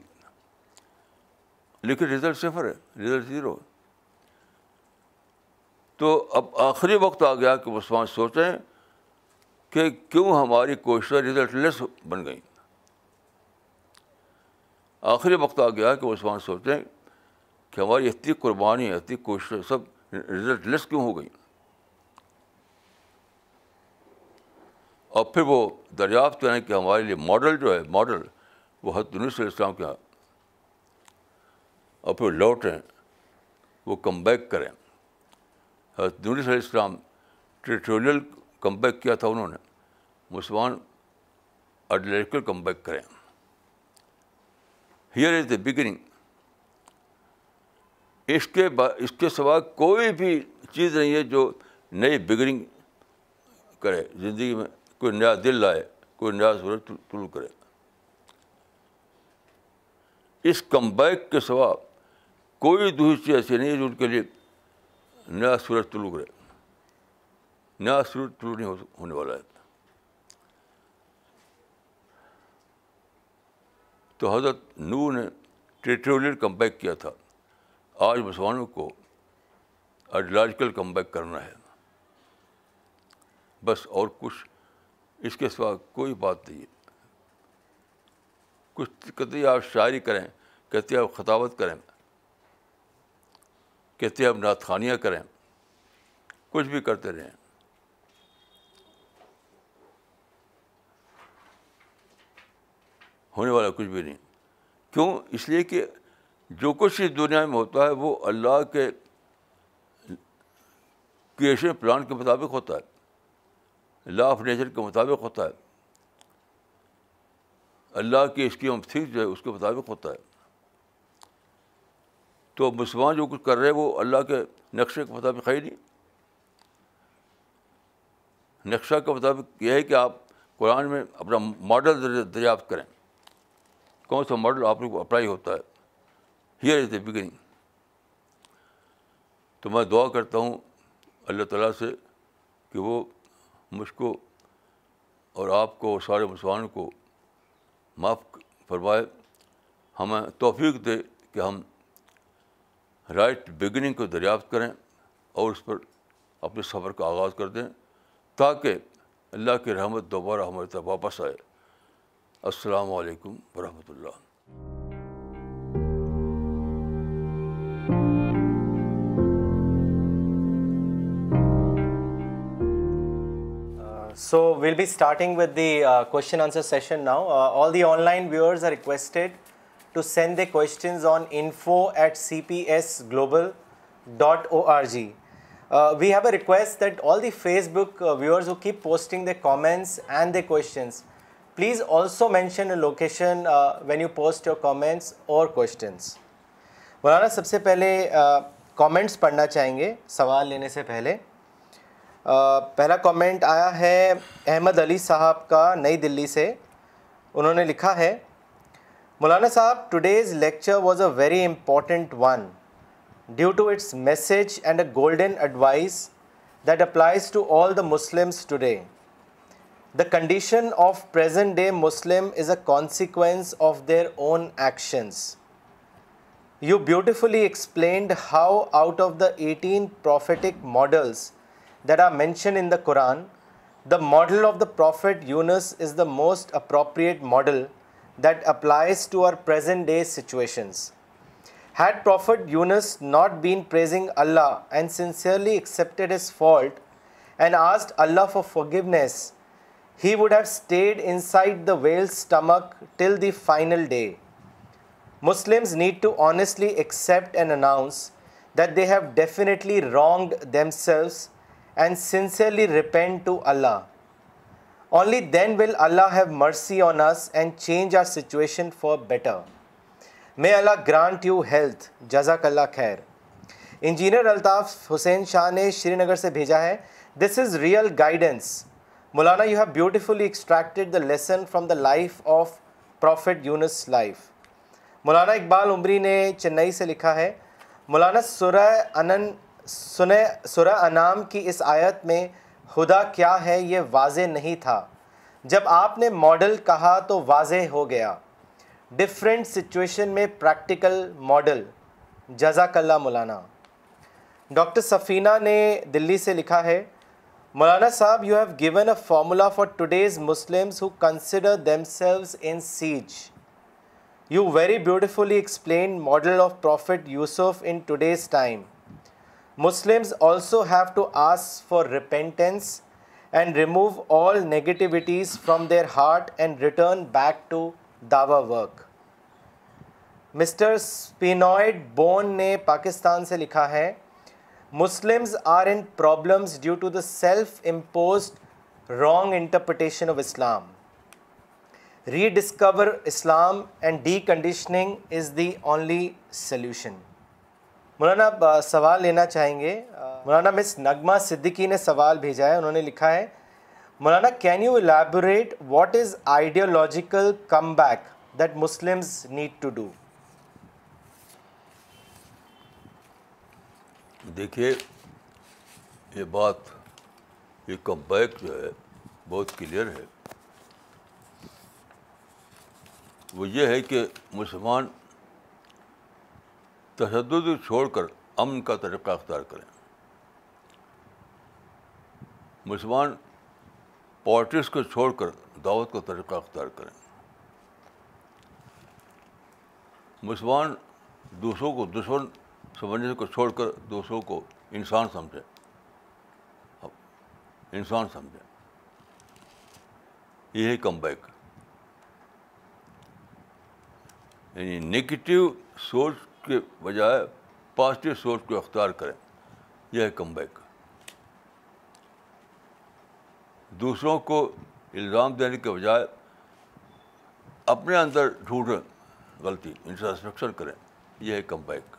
लेकिन रिजल्ट सिफर है रिजल्ट ज़ीरो तो अब आखिरी वक्त आ गया कि मुसलमान सोचें कि क्यों हमारी कोशिशें रिजल्टलेस बन गई आखिरी वक्त आ गया कि मुसलमान सोचें कि हमारी इतनी कुर्बानी इतनी कोशिशें सब रिजल्ट लेस क्यों हो गई और फिर वो दरियाफ्त करें तो कि हमारे लिए मॉडल जो है मॉडल वो हजरत यूनुस इस्लाम के यहाँ और फिर लौटें वो कम बैक करें हजरत यूनुस इस्लाम टेरिटोरियल कम बैक किया था उन्होंने मुसलमान आइडियोलॉजिकल कम बैक करें हियर इज़ द बिगिनिंग इसके इसके सिवा कोई भी चीज़ नहीं है जो नई बिगनिंग करे ज़िंदगी में कोई नया दिल लाए कोई नया सूरज शुरू करे इस कमबैक के सिवा कोई दूसरी चीज़ ऐसी नहीं है जो उनके लिए नया सूरज शुरू करे नया सूरज शुरू नहीं होने वाला है तो हजरत नू ने टेट्रोलियर कमबैक किया था आज मुसलमानों को आइडियोलॉजिकल कम बैक करना है बस और कुछ इसके सिवा कोई बात नहीं है कुछ कहते आप शायरी करें कहते आप खतावत करें कहते आप नातखानियाँ करें कुछ भी करते रहें होने वाला कुछ भी नहीं क्यों इसलिए कि जो कुछ इस दुनिया में होता है वो अल्लाह के क्रिएशन प्लान के मुताबिक होता है लॉ ऑफ नेचर के मुताबिक होता है अल्लाह की इसकी ऑफ जो है उसके मुताबिक होता है तो मुसलमान जो कुछ कर रहे हैं वो अल्लाह के नक्शे के मुताबिक है ही नहीं नक्शा के मुताबिक यह है कि आप कुरान में अपना मॉडल दरियाफ्त करें कौन सा मॉडल आप लोग अप्लाई होता है हियर इज़ द बिगिनिंग तो मैं दुआ करता हूँ अल्लाह ताला से कि वो मुझको और आपको और सारे मुसलमानों को माफ़ फरमाए हमें तोफ़ी दे कि हम राइट बिगिनिंग को दरियाफ्त करें और उस पर अपने सफ़र का आगाज़ कर दें ताकि अल्लाह की रहमत दोबारा हमारे तरफ वापस आए असलकम वरहमल्ला So we'll be starting with the uh, question answer session now. Uh, all the online viewers are requested to send their questions on info at cpsglobal.org. Uh, we have a request that all the Facebook uh, viewers who keep posting their comments and their questions, please also mention a location uh, when you post your comments or questions. मौलाना सबसे पहले uh, comments पढ़ना चाहेंगे सवाल लेने से पहले पहला कमेंट आया है अहमद अली साहब का नई दिल्ली से उन्होंने लिखा है मौलाना साहब today's lecture was a very important one due to its message and a golden advice that applies to all the Muslims today the condition of present day Muslim is a consequence of their own actions you beautifully explained how out of the eighteen prophetic models that are mentioned in the Quran, the model of the Prophet Yunus is the most appropriate model that applies to our present day situations. Had Prophet Yunus not been praising Allah and sincerely accepted his fault and asked Allah for forgiveness, he would have stayed inside the whale's stomach till the final day. Muslims need to honestly accept and announce that they have definitely wronged themselves and sincerely repent to Allah. Only then will Allah have mercy on us and change our situation for better. May Allah grant you health. Jazakallah khair. Engineer Altaf Hussain Shah ne Srinagar se bheja hai. This is real guidance. Mulana, you have beautifully extracted the lesson from the life of Prophet Yunus life. Mulana Iqbal Umari ne Chennai se likha hai. Mulana Surah Anan सुने सुरा अनाम की इस आयत में खुदा क्या है ये वाज नहीं था जब आपने मॉडल कहा तो वाज हो गया डिफरेंट सिचुएशन में प्रैक्टिकल मॉडल जजाकल्ला मौलाना डॉक्टर सफ़ीना ने दिल्ली से लिखा है मौलाना साहब you have given a formula for today's Muslims who consider themselves in siege you very beautifully explain model of prophet Yusuf in today's time Muslims also have to ask for repentance and remove all negativities from their heart and return back to दावा वर्क मिस्टर स्पिनॉइड बोन ने पाकिस्तान से लिखा है Muslims are in problems due to the self impose wrong interpretation of Islam rediscover Islam and deconditioning is the only solution मौलाना सवाल लेना चाहेंगे मौलाना मिस नगमा सिद्दीकी ने सवाल भेजा है उन्होंने लिखा है मौलाना can you elaborate what is ideological come back that Muslims need to do देखिए ये बात ये कम बैक जो है बहुत क्लियर है वो ये है कि मुसलमान तशद छोड़कर अमन का तरीक़ा अख्तियार करें मुसलमान पॉलिटिक्स को छोड़कर दावत का तरीक़ा अख्तियार करें मुसलमान दूसरों को दुश्मन समझने को छोड़कर दूसरों को इंसान समझें इंसान समझें यह है कम बैक यानी नेगेटिव सोच के बजाय पॉजिटिव सोच को अख्तियार करें यह है कम बैक दूसरों को इल्ज़ाम देने के बजाय अपने अंदर ढूंढें गलती इंट्रोस्पेक्शन करें यह है कम बैक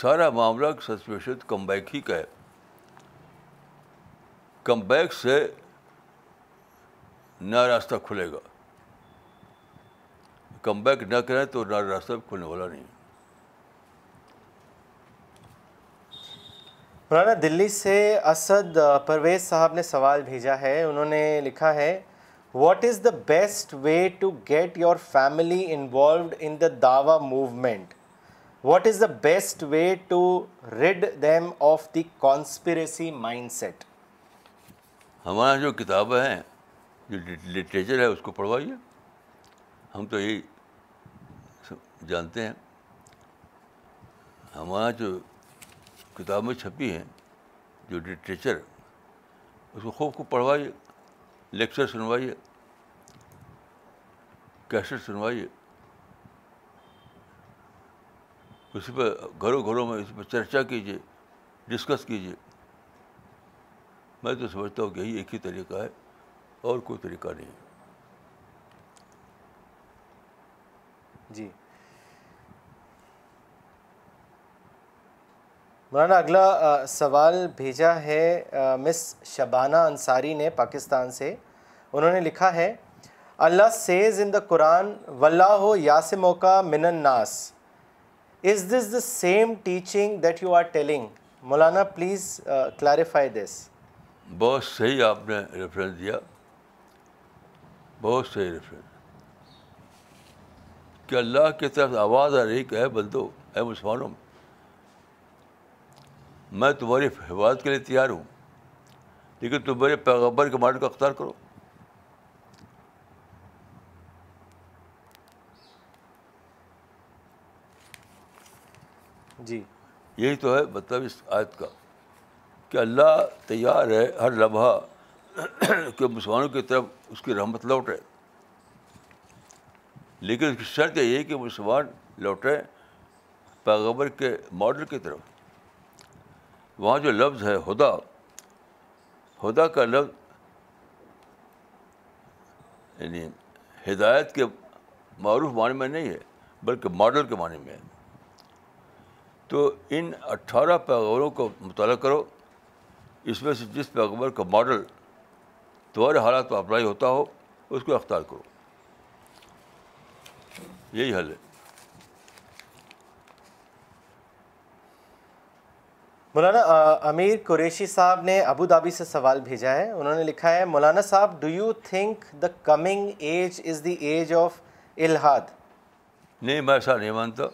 सारा मामला सस्पेशन कम बैक ही का है कम बैक से नया रास्ता खुलेगा कम बैक न करें तो ना रास्ता खुलने वाला नहीं मौलाना दिल्ली से असद परवेज साहब ने सवाल भेजा है उन्होंने लिखा है what is the best way to get your family involve in the dawah movement what is the best way to rid them of the conspiracy mindset हमारा जो किताबें हैं जो लिटरेचर है उसको पढ़वाइए हम तो यही जानते हैं हमारा जो किताब में छपी है जो लिटरेचर उसको खूब को पढ़वाइए लेक्चर सुनवाइए कैसेट सुनवाइए उसी पर घरों घरों में इस पर चर्चा कीजिए डिस्कस कीजिए मैं तो समझता हूँ कि यही एक ही तरीका है और कोई तरीका नहीं है जी मौलाना अगला आ, सवाल भेजा है आ, मिस शबाना अंसारी ने पाकिस्तान से उन्होंने लिखा है Allah says in the Quran वल्लाहो मौका मिनन नास is this the same teaching that you are telling Maulana please clarify this बहुत सही आपने रेफरेंस दिया बहुत सही रेफरेंस कि अल्लाह की तरफ आवाज़ आ रही है बंदो है मुसमानों में मैं तुम्हारी हिफाजत के लिए तैयार हूँ लेकिन तुम मेरे पैगम्बर के मॉडल का अख्तियार करो जी यही तो है मतलब इस आयत का कि अल्लाह तैयार है हर लम्हा कि मुसलमानों की तरफ उसकी रहमत लौटे लेकिन उसकी शर्त यही है कि मुसलमान लौटे पैगम्बर के मॉडल की तरफ वहाँ जो लफ्ज़ है हुदा हुदा का लफ्ज़ यानी हिदायत के मरूफ माने में नहीं है बल्कि मॉडल के माने में है तो इन अट्ठारह पैगबरों को मुताल करो इसमें से जिस पैगबर का मॉडल तुम्हारे हालात में अप्लाई होता हो उसको अख्तियार करो यही हल है मौलाना अमीर कुरेशी साहब ने अबू धाबी से सवाल भेजा है उन्होंने लिखा है मौलाना साहब do you think the coming age is the age of इलाहाद नहीं मैं ऐसा नहीं मानता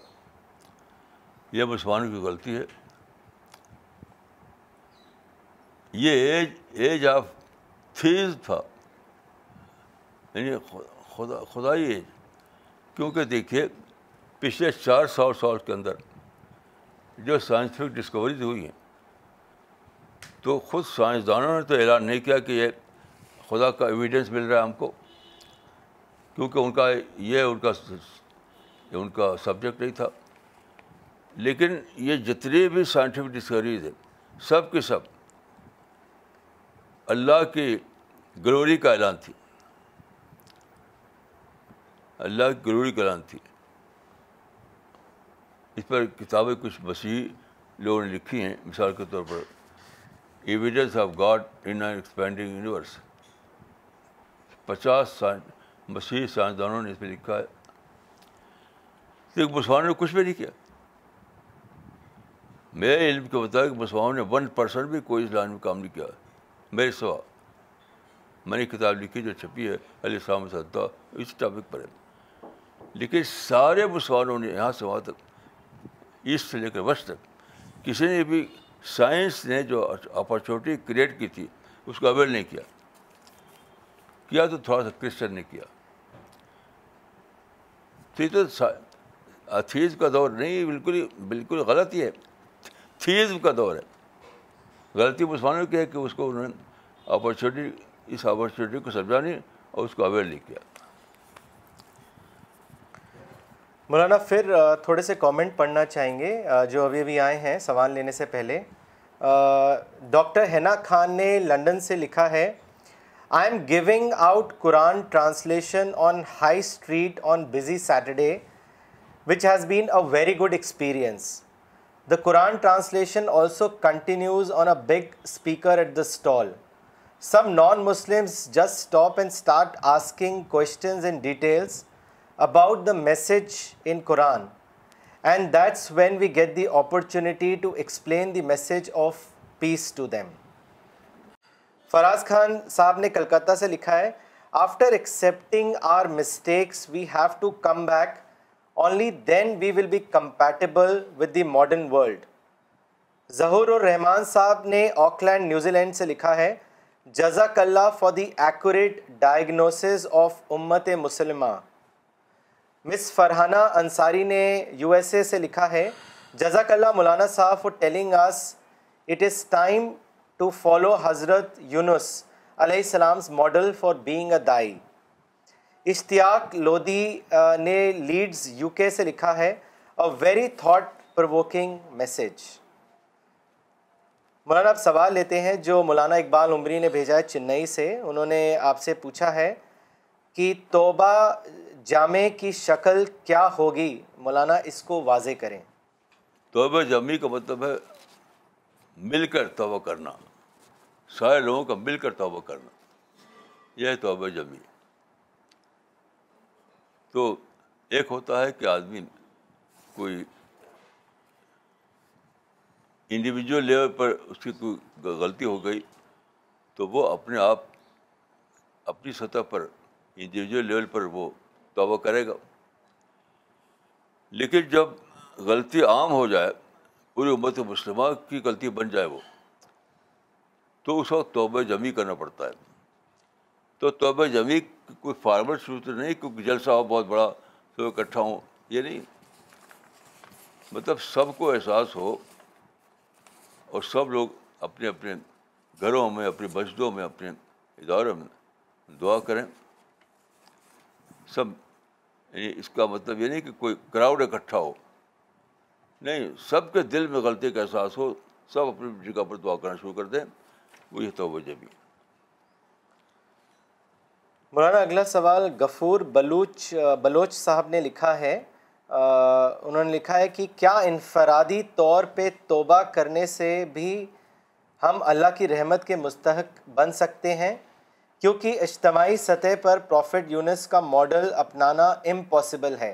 यह मुसलमानों की गलती है ये एज एज ऑफ फीज था यानी खुदा खुदाई एज क्योंकि देखिए पिछले चार सौ साल के अंदर जो साइंटिफिक डिस्कवरीज हुई हैं तो खुद साइंसदानों ने तो ऐलान नहीं किया कि ये खुदा का एविडेंस मिल रहा है हमको क्योंकि उनका ये उनका ये उनका सब्जेक्ट नहीं था लेकिन ये जितने भी साइंटिफिक डिस्कवरीज हैं सब के सब अल्लाह की ग्लोरी का ऐलान थी अल्लाह की ग्लोरी का ऐलान थी इस पर किताबें कुछ मसीह लोगों ने लिखी हैं मिसाल के तौर पर evidence of God in an expanding universe पचास मसीह साइंसदानों ने इस पर लिखा है तो मुसलमानों ने कुछ भी नहीं किया मेरे इल्म के कि मुसलमानों ने वन परसेंट भी कोई इस लाइन में काम नहीं किया मेरे सवा मैंने किताब लिखी जो छपी है अली सद्दा इस टॉपिक पर है लेकिन सारे मुसलमानों ने यहाँ से वहाँ तक ईस्ट से लेकर वेस्ट तक किसी ने भी साइंस ने जो अपॉर्चुनिटी क्रिएट की थी उसको अवेल नहीं किया किया तो थोड़ा सा क्रिश्चन ने किया तो ये तो अथीज़ का दौर नहीं बिल्कुल ही बिल्कुल गलत ही है थीज़ का दौर है गलती मुसलमानों की है कि उसको उन्होंने अपॉर्चुनिटी इस अपॉर्चुनिटी को समझा नहीं और उसको अवेयर नहीं किया मौलाना फिर थोड़े से कमेंट पढ़ना चाहेंगे जो अभी अभी आए हैं सवाल लेने से पहले डॉक्टर हैना खान ने लंदन से लिखा है I am giving out Quran translation on high street on busy Saturday which has been a very good experience the Quran translation also continues on a big speaker at the stall some non Muslims just stop and start asking question in details about the message in Quran and that's when we get the opportunity to explain the message of peace to them. Faraz Khan saab ne Kolkata se likha hai, after accepting our mistakes, we have to come back. Only then we will be compatible with the modern world. Zahur saab ne Auckland, New Zealand se likha hai. Jazakallah for the accurate diagnosis of Ummat-e मुसलमा मिस फरहाना अंसारी ने यूएसए से लिखा है जजाकल्ला मौलाना साहब for telling us it is time to follow हज़रत यूनुस अलैहिस्सलाम्स मॉडल फॉर बीइंग अ दाई इश्तियाक लोदी ने लीड्स यूके से लिखा है a very thought provoking message Maulana आप सवाल लेते हैं जो मौलाना इकबाल उमरी ने भेजा है चेन्नई से उन्होंने आपसे पूछा है कि तोबा जामे की शक्ल क्या होगी मौलाना इसको वाजे करें तोब जमी का मतलब है मिलकर तोबा करना सारे लोगों का मिलकर तोबा करना यह है जमी तो एक होता है कि आदमी कोई इंडिविजुअल लेवल पर उसकी कोई गलती हो गई तो वो अपने आप अपनी सतह पर इंडिविजुअल लेवल पर वो तो वो करेगा लेकिन जब गलती आम हो जाए पूरी उम्मत मुसलमा की गलती बन जाए वो तो उस वक्त तोबा जमी करना पड़ता है तो तोबा जमी कोई फार्मल सूत्र तो नहीं क्योंकि जलसा हो बहुत बड़ा तो इकट्ठा हो ये नहीं मतलब सबको एहसास हो और सब लोग अपने अपने घरों में अपने मस्जिदों में अपने इदारों में दुआ करें सब इसका मतलब ये नहीं कि कोई क्राउड इकट्ठा हो नहीं सबके दिल में गलती का एहसास हो सब अपनी जगह पर दुआ करना शुरू कर दें वो ये तोजह भी मौलाना अगला सवाल गफूर बलूच बलोच साहब ने लिखा है आ, उन्होंने लिखा है कि क्या इनफरादी तौर पे तोबा करने से भी हम अल्लाह की रहमत के मुस्तक बन सकते हैं क्योंकि इज्तमाही सतह पर प्रॉफिट यूनिस का मॉडल अपनाना इम्पॉसिबल है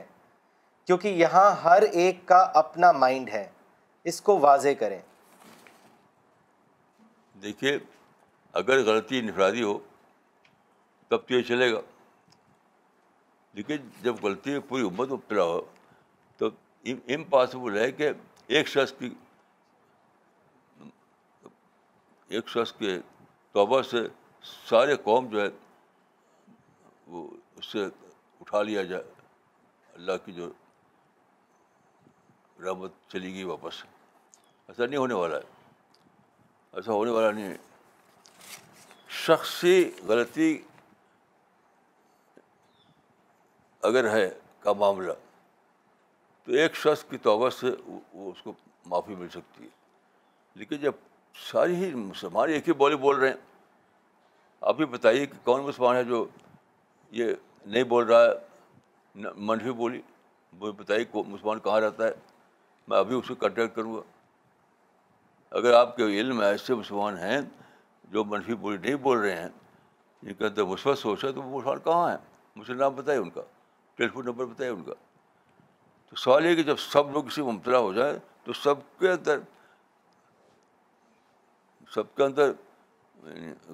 क्योंकि यहाँ हर एक का अपना माइंड है इसको वाजे करें देखिए अगर गलती इनफरादी हो तब तो ये चलेगा लेकिन जब गलती पूरी उम्मत उपला हो तो इम्पॉसिबल है कि एक शख्स की एक शख्स के तोबा से सारे कौम जो है वो उससे उठा लिया जाए अल्लाह की जो रहमत चली गई वापस ऐसा नहीं होने वाला है ऐसा होने वाला नहीं है शख्सी गलती अगर है का मामला तो एक शख्स की तोबा से वो उसको माफ़ी मिल सकती है लेकिन जब सारी ही मुसलमान एक ही बोली बोल रहे हैं आप भी बताइए कि कौन मुसलमान है जो ये नहीं बोल रहा है मनफी बोली मुझे बताइए मुसलमान कहाँ रहता है मैं अभी उसे कॉन्टैक्ट करूँगा अगर आपके इल्म ऐसे मुसलमान हैं जो मनफी बोली नहीं बोल रहे हैं जिनके अंदर मुस्बत सोच है तो वो मुसलमान कहाँ हैं मुझे नाम बताइए उनका टेलीफोन नंबर बताइए उनका तो सवाल ये कि जब सब लोग किसी मुबतला हो जाए तो सबके अंदर सबके अंदर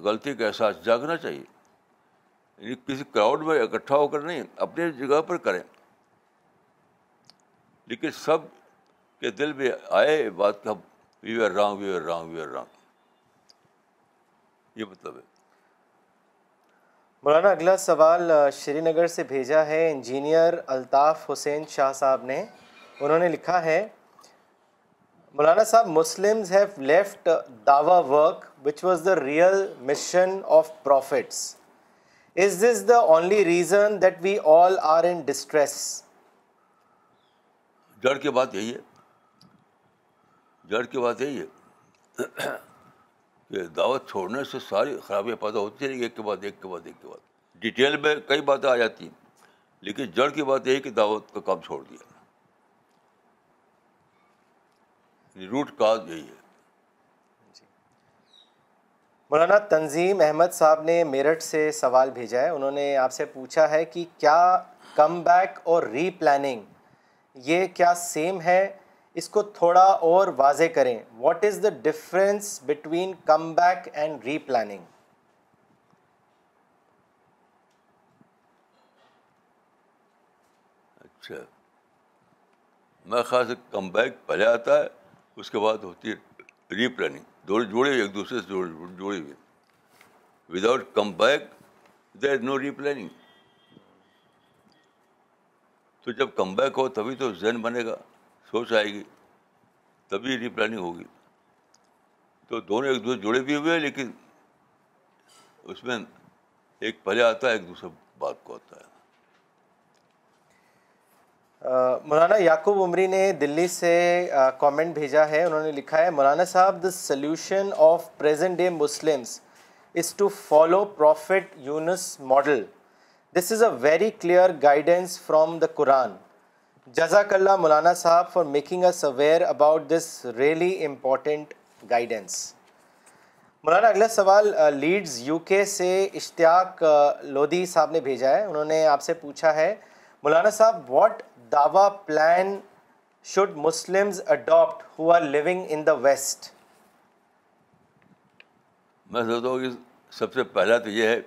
गलती का एहसास जागना चाहिए यानी किसी क्राउड में इकट्ठा होकर नहीं अपने जगह पर करें लेकिन सब के दिल में आए बात का we are wrong we are wrong we are wrong ये मतलब है मौलाना अगला सवाल श्रीनगर से भेजा है इंजीनियर अल्ताफ़ हुसैन शाह साहब ने उन्होंने लिखा है मौलाना साहब मुस्लिम हैव दावा work which was the real mission of prophet is this the only reason that we all are in distress जड़ की बात यही है जड़ की बात यही है कि दावत छोड़ने से सारी खराबियाँ पैदा होती रहेंगी एक के बाद एक के बाद एक के बाद डिटेल में कई बातें आ जाती हैं लेकिन जड़ की बात यही है कि दावत का काम छोड़ दिया रूट काज यही है मौलाना तंजीम अहमद साहब ने मेरठ से सवाल भेजा है उन्होंने आपसे पूछा है कि क्या कम बैक और री प्लानिंग ये क्या सेम है इसको थोड़ा और वाजे करें what is the difference between come back and replanning अच्छा मैं खास कम बैक पहले आता है उसके बाद होती है रीप्लानिंग दोनों जुड़े हुए एक दूसरे से जुड़े जुड़े हुए without come back there is no replanning तो जब कम बैक हो तभी तो जहन बनेगा सोच आएगी तभी रीप्लानिंग होगी तो दोनों एक दूसरे जुड़े भी हुए हैं लेकिन उसमें एक पहले आता है एक दूसरे बात को आता है मौलाना याकूब उमरी ने दिल्ली से कमेंट भेजा है उन्होंने लिखा है मौलाना साहब the solution of present day Muslims is to follow prophet Yunus model this is a very clear guidance from the Quran जजाकल्ला मौलाना साहब for making us aware about this really important guidance Maulana अगला सवाल लीड्स यूके से इश्तियाक लोधी साहब ने भेजा है उन्होंने आपसे पूछा है मौलाना साहब व्हाट दावा plan should Muslim adopt who are living in the मैं सोचता हूँ कि सबसे पहला तो ये है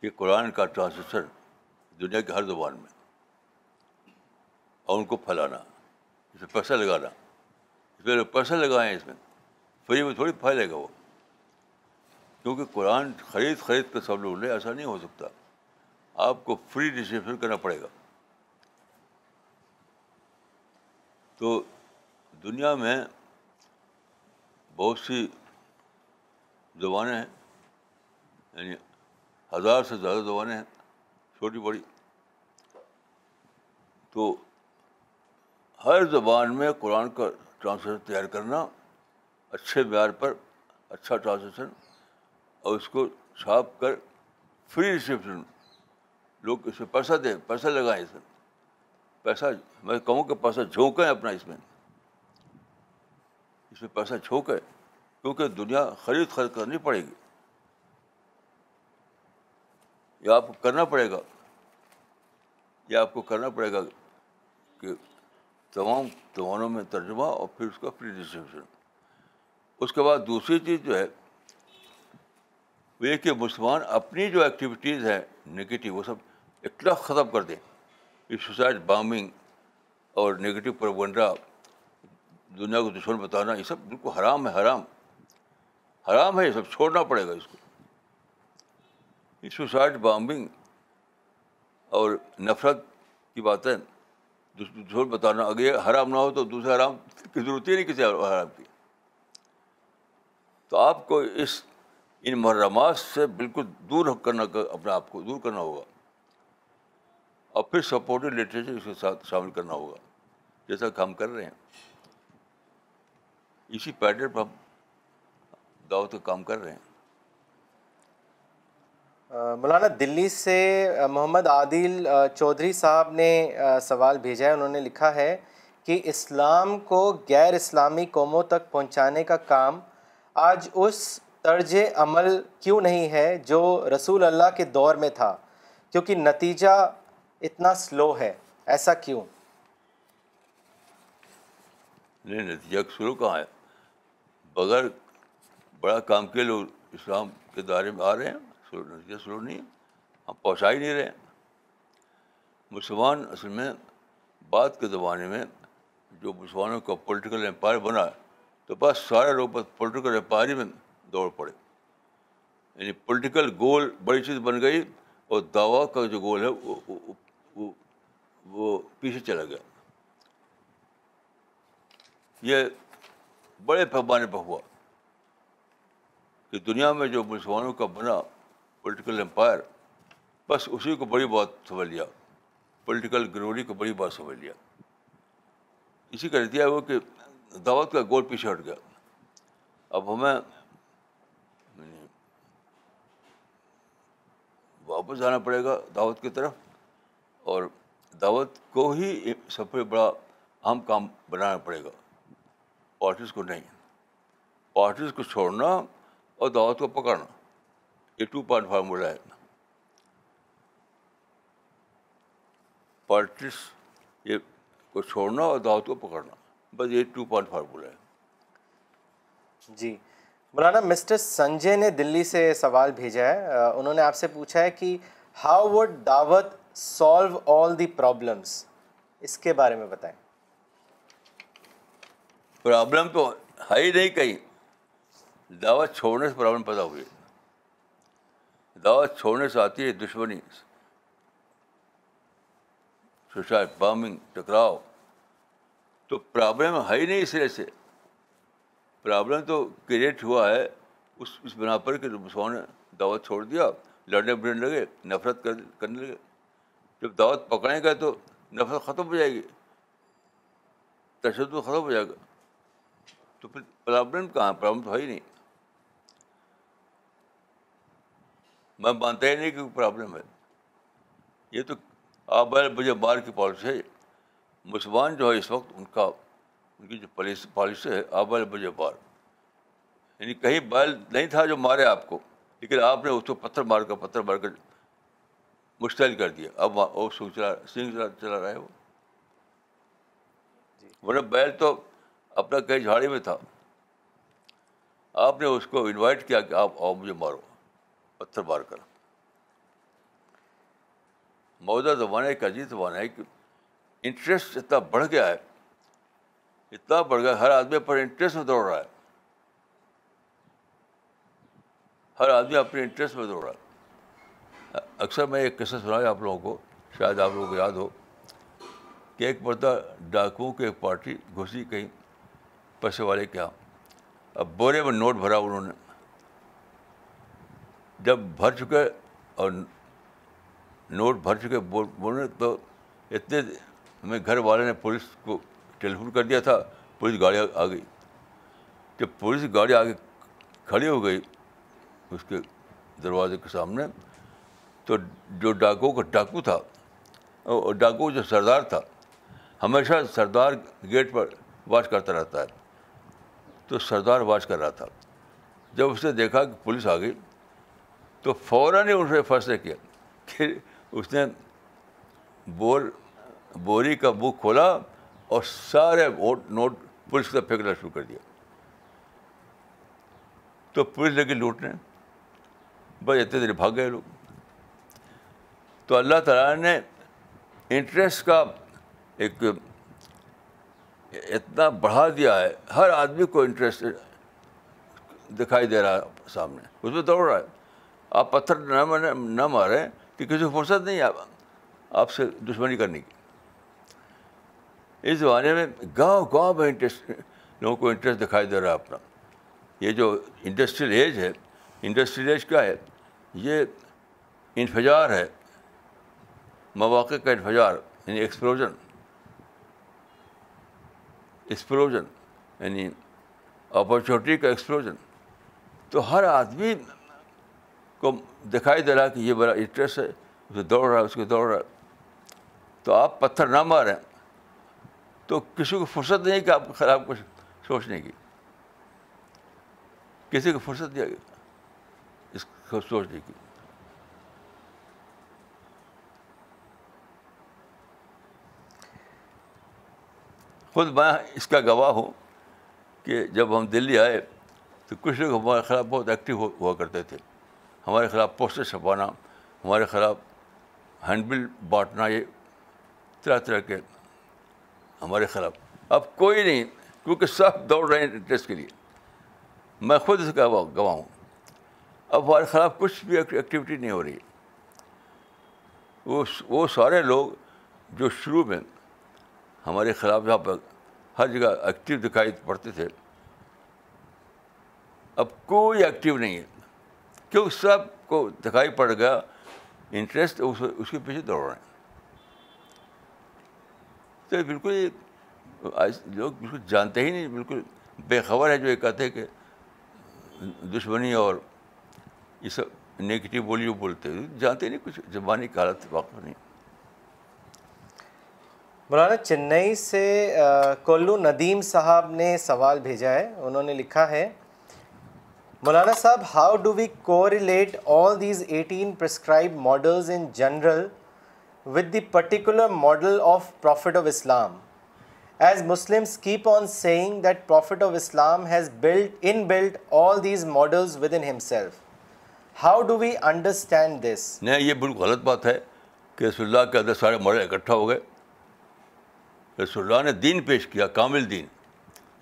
कि कुरान का ट्रांसलेशन दुनिया की हर जुबान में और उनको फैलाना इसमें पैसा लगाना इसमें पैसा लगाए इसमें फ्री में थोड़ी फैलेगा वो क्योंकि कुरान खरीद खरीद कर सब लोग ले ऐसा नहीं हो सकता आपको फ्री डिस्ट्रीब्यूशन करना पड़ेगा तो दुनिया में बहुत सी जबानें हैं यानी हज़ार से ज़्यादा जबानें हैं छोटी बड़ी तो हर जबान में कुरान का ट्रांसलेशन तैयार करना अच्छे म्यार पर अच्छा ट्रांसलेशन और उसको छाप कर फ्री रिसेप्शन लोग इसे पैसा दें पैसा लगाएं सर पैसा मैं कहूँ कि पैसा झोंक है अपना इसमें इसमें पैसा झोंक है क्योंकि दुनिया खरीद खरीद करनी पड़ेगी या आपको करना पड़ेगा या आपको करना पड़ेगा कि तमाम जवानों में तर्जमा और फिर उसका फ्री डिस्ट्रीब्यूशन उसके बाद दूसरी चीज़ जो है वो ये कि मुसलमान अपनी जो एक्टिविटीज़ हैं निगेटिव वो सब इतना ख़त्म कर दें ये सुसाइड बॉम्बिंग और नेगेटिव प्रोपगंडा दुनिया को दुश्मन बताना ये सब बिल्कुल हराम है हराम हराम है ये सब छोड़ना पड़ेगा इसको ये सुसाइड बॉम्बिंग और नफरत की बातें दुश्मन बताना अगर हराम ना हो तो दूसरे हराम की जरूरत ही नहीं किसी हराम की तो आपको इस इन मुहर्रमात से बिल्कुल दूर करना कर, अपने आप को दूर करना होगा और फिर सपोर्टेड लिटरेचर इसके साथ शामिल करना होगा जैसा हम कर रहे हैं इसी पैटर्न पर हम दावत का काम कर रहे हैं मौलाना दिल्ली से मोहम्मद आदिल चौधरी साहब ने सवाल भेजा है उन्होंने लिखा है कि इस्लाम को गैर इस्लामी कौमों तक पहुंचाने का काम आज उस तर्ज अमल क्यों नहीं है जो रसूल अल्लाह के दौर में था क्योंकि नतीजा इतना स्लो है ऐसा क्यों नहीं नतीजा स्लो कहाँ है बगैर बड़ा काम के लोग इस्लाम के दायरे में आ रहे हैं स्लो नतीजा स्लो नहीं है हम पहुँचा ही नहीं रहे मुसलमान असल में बाद के ज़माने में जो मुसलमानों का पॉलिटिकल एम्पायर बना तो बस सारे लोग बस पोलिटिकल एम्पायर में दौड़ पड़े यानी पॉलिटिकल गोल बड़ी चीज़ बन गई और दावा का जो गोल है वो वो पीछे चला गया ये बड़े पैमाने पर हुआ कि दुनिया में जो मुसलमानों का बना पॉलिटिकल एम्पायर बस उसी को बड़ी बात समझ लिया पॉलिटिकल ग्रोरी को बड़ी बात समझ लिया इसी का नतीजा वो कि दावत का गोल पीछे हट गया अब हमें वापस जाना पड़ेगा दावत की तरफ और दावत को ही सबसे बड़ा अहम काम बनाना पड़ेगा आर्टिस्ट को नहीं आर्टिस्ट को छोड़ना और दावत को पकड़ना ये टू पॉइंट फार्मूला है पार्टिस ये को छोड़ना और दावत को पकड़ना बस ये टू पॉइंट फार्मूला है जी मौलाना मिस्टर संजय ने दिल्ली से सवाल भेजा है उन्होंने आपसे पूछा है कि हाउ वुड दावत सॉल्व ऑल द प्रॉब्लम्स इसके बारे में बताएं प्रॉब्लम तो है ही नहीं कहीं दवा छोड़ने से प्रॉब्लम पैदा हुई दवा छोड़ने से आती है दुश्मनी सुसाइड बॉम्बिंग टकराव तो प्रॉब्लम है ही नहीं इसलिए से प्रॉब्लम तो क्रिएट हुआ है उस उस बना पर कि मुसलमान ने दावत छोड़ दिया लड़ने भिड़ने लगे नफरत कर, करने लगे जब दावत पकड़ेगा तो नफरत ख़त्म हो जाएगी तशद ख़त्म हो जाएगा तो फिर प्रॉब्लम कहाँ प्रॉब्लम तो है ही नहीं मैं मानता ही नहीं कि प्रॉब्लम है ये तो आप मुझे बार की पॉलिसी है मुसलमान जो है इस वक्त उनका उनकी जो पॉलिसी पॉलिसी है आबल मुझे बार यानी कहीं बैल नहीं था जो मारे आपको लेकिन आपने उसको पत्थर मार कर पत्थर मार कर मुश्तल कर दिया अब वो सूंघ चला सिंह चला, चला रहा है वो वरना बैल तो अपना कहीं झाड़ी में था आपने उसको इनवाइट किया कि आप आओ मुझे मारो पत्थर मार कर मौजूदा ज़माना एक अजीब ज़माना है कि इंटरेस्ट इतना बढ़ गया है इतना बढ़ गया हर आदमी पर इंटरेस्ट में दौड़ रहा है हर आदमी अपने इंटरेस्ट में दौड़ रहा है अक्सर मैं एक किस्सा सुनाया आप लोगों को शायद आप लोगों को याद हो कि एक मरदा डाकुओं की एक पार्टी घुसी कहीं पैसे वाले के यहाँ अब बोरे में नोट भरा उन्होंने जब भर चुके और नोट भर चुके बोल बोले तो इतने में घर वाले ने पुलिस को टेलीफोन कर दिया था पुलिस गाड़ी आ गई जब पुलिस गाड़ी आगे खड़ी हो गई उसके दरवाजे के सामने तो जो डाकू का डाकू था डाकू जो सरदार था हमेशा सरदार गेट पर वाच करता रहता है तो सरदार वाच कर रहा था जब उसने देखा कि पुलिस आ गई तो फ़ौर ही उसने फैसला किया फिर उसने बोर बोरी का बुक खोला और सारे वोट नोट पुलिस का फेंकना शुरू कर दिया तो पुलिस लगी लूटने बस इतने देर भाग गए लोग तो अल्लाह ताला ने इंटरेस्ट का एक इतना बढ़ा दिया है हर आदमी को इंटरेस्ट दिखाई दे रहा है सामने उसमें दौड़ रहा है आप पत्थर न मारे न मारें कि किसी को फुर्सत नहीं आप आपसे दुश्मनी करने की इस ज़माने में गांव गांव में इंटरेस्ट लोगों को इंटरेस्ट दिखाई दे रहा है अपना ये जो इंडस्ट्रियल एज है इंडस्ट्रियल एज क्या है ये इंफजार है मौाक़ का इन्फजार यानी एक्सप्लोजन एक्सप्लोजन यानी अपॉर्चुनिटी का एक्सप्लोजन तो हर आदमी को दिखाई दे रहा कि ये बड़ा इंटरेस्ट है उसे दौड़ रहा है उसके दौड़ रहा है तो आप पत्थर ना मारें तो किसी को फुर्सत नहीं कि आप ख़राब कुछ सोचने की किसी को फुर्सत दिया गया इसको सोचने की खुद मैं इसका गवाह हूँ कि जब हम दिल्ली आए तो कुछ लोग हमारे ख़िलाफ़ बहुत एक्टिव हो, हुआ करते थे हमारे ख़िलाफ़ पोस्टर छपाना हमारे ख़िलाफ़ हैंडबिल बांटना ये तरह तरह के हमारे ख़िलाफ़ अब कोई नहीं क्योंकि सब दौड़ रहे हैं टेस्ट के लिए मैं खुद इसका गवाह हूँ अब हमारे ख़िलाफ़ कुछ भी एक्टिविटी नहीं हो रही वो वो सारे लोग जो शुरू में हमारे ख़िलाफ़ पर हर जगह एक्टिव दिखाई पड़ते थे अब कोई एक्टिव नहीं है क्योंकि सबको दिखाई पड़ गया इंटरेस्ट उस, उसके पीछे दौड़ रहे हैं तो बिल्कुल लोग बिल्कुल जानते ही नहीं बिल्कुल बेखबर है जो ये कहते हैं कि दुश्मनी और ये सब नेगेटिव बोली बोलते जानते नहीं कुछ जबानी की हालत वाकफ नहीं मौलाना चेन्नई से कोल्लू नदीम साहब ने सवाल भेजा है उन्होंने लिखा है मौलाना साहब how do we correlate all these eighteen prescribe models in general with the particular model of prophet of Islam as Muslims keep on saying that prophet of Islam has built in built all these models with in himself how do we understand this नहीं ये बिल्कुल गलत बात है कि रसोल्ला के अंदर सारे मॉडल इकट्ठा हो गए रसोल्ला ने दीन पेश किया कामिल दीन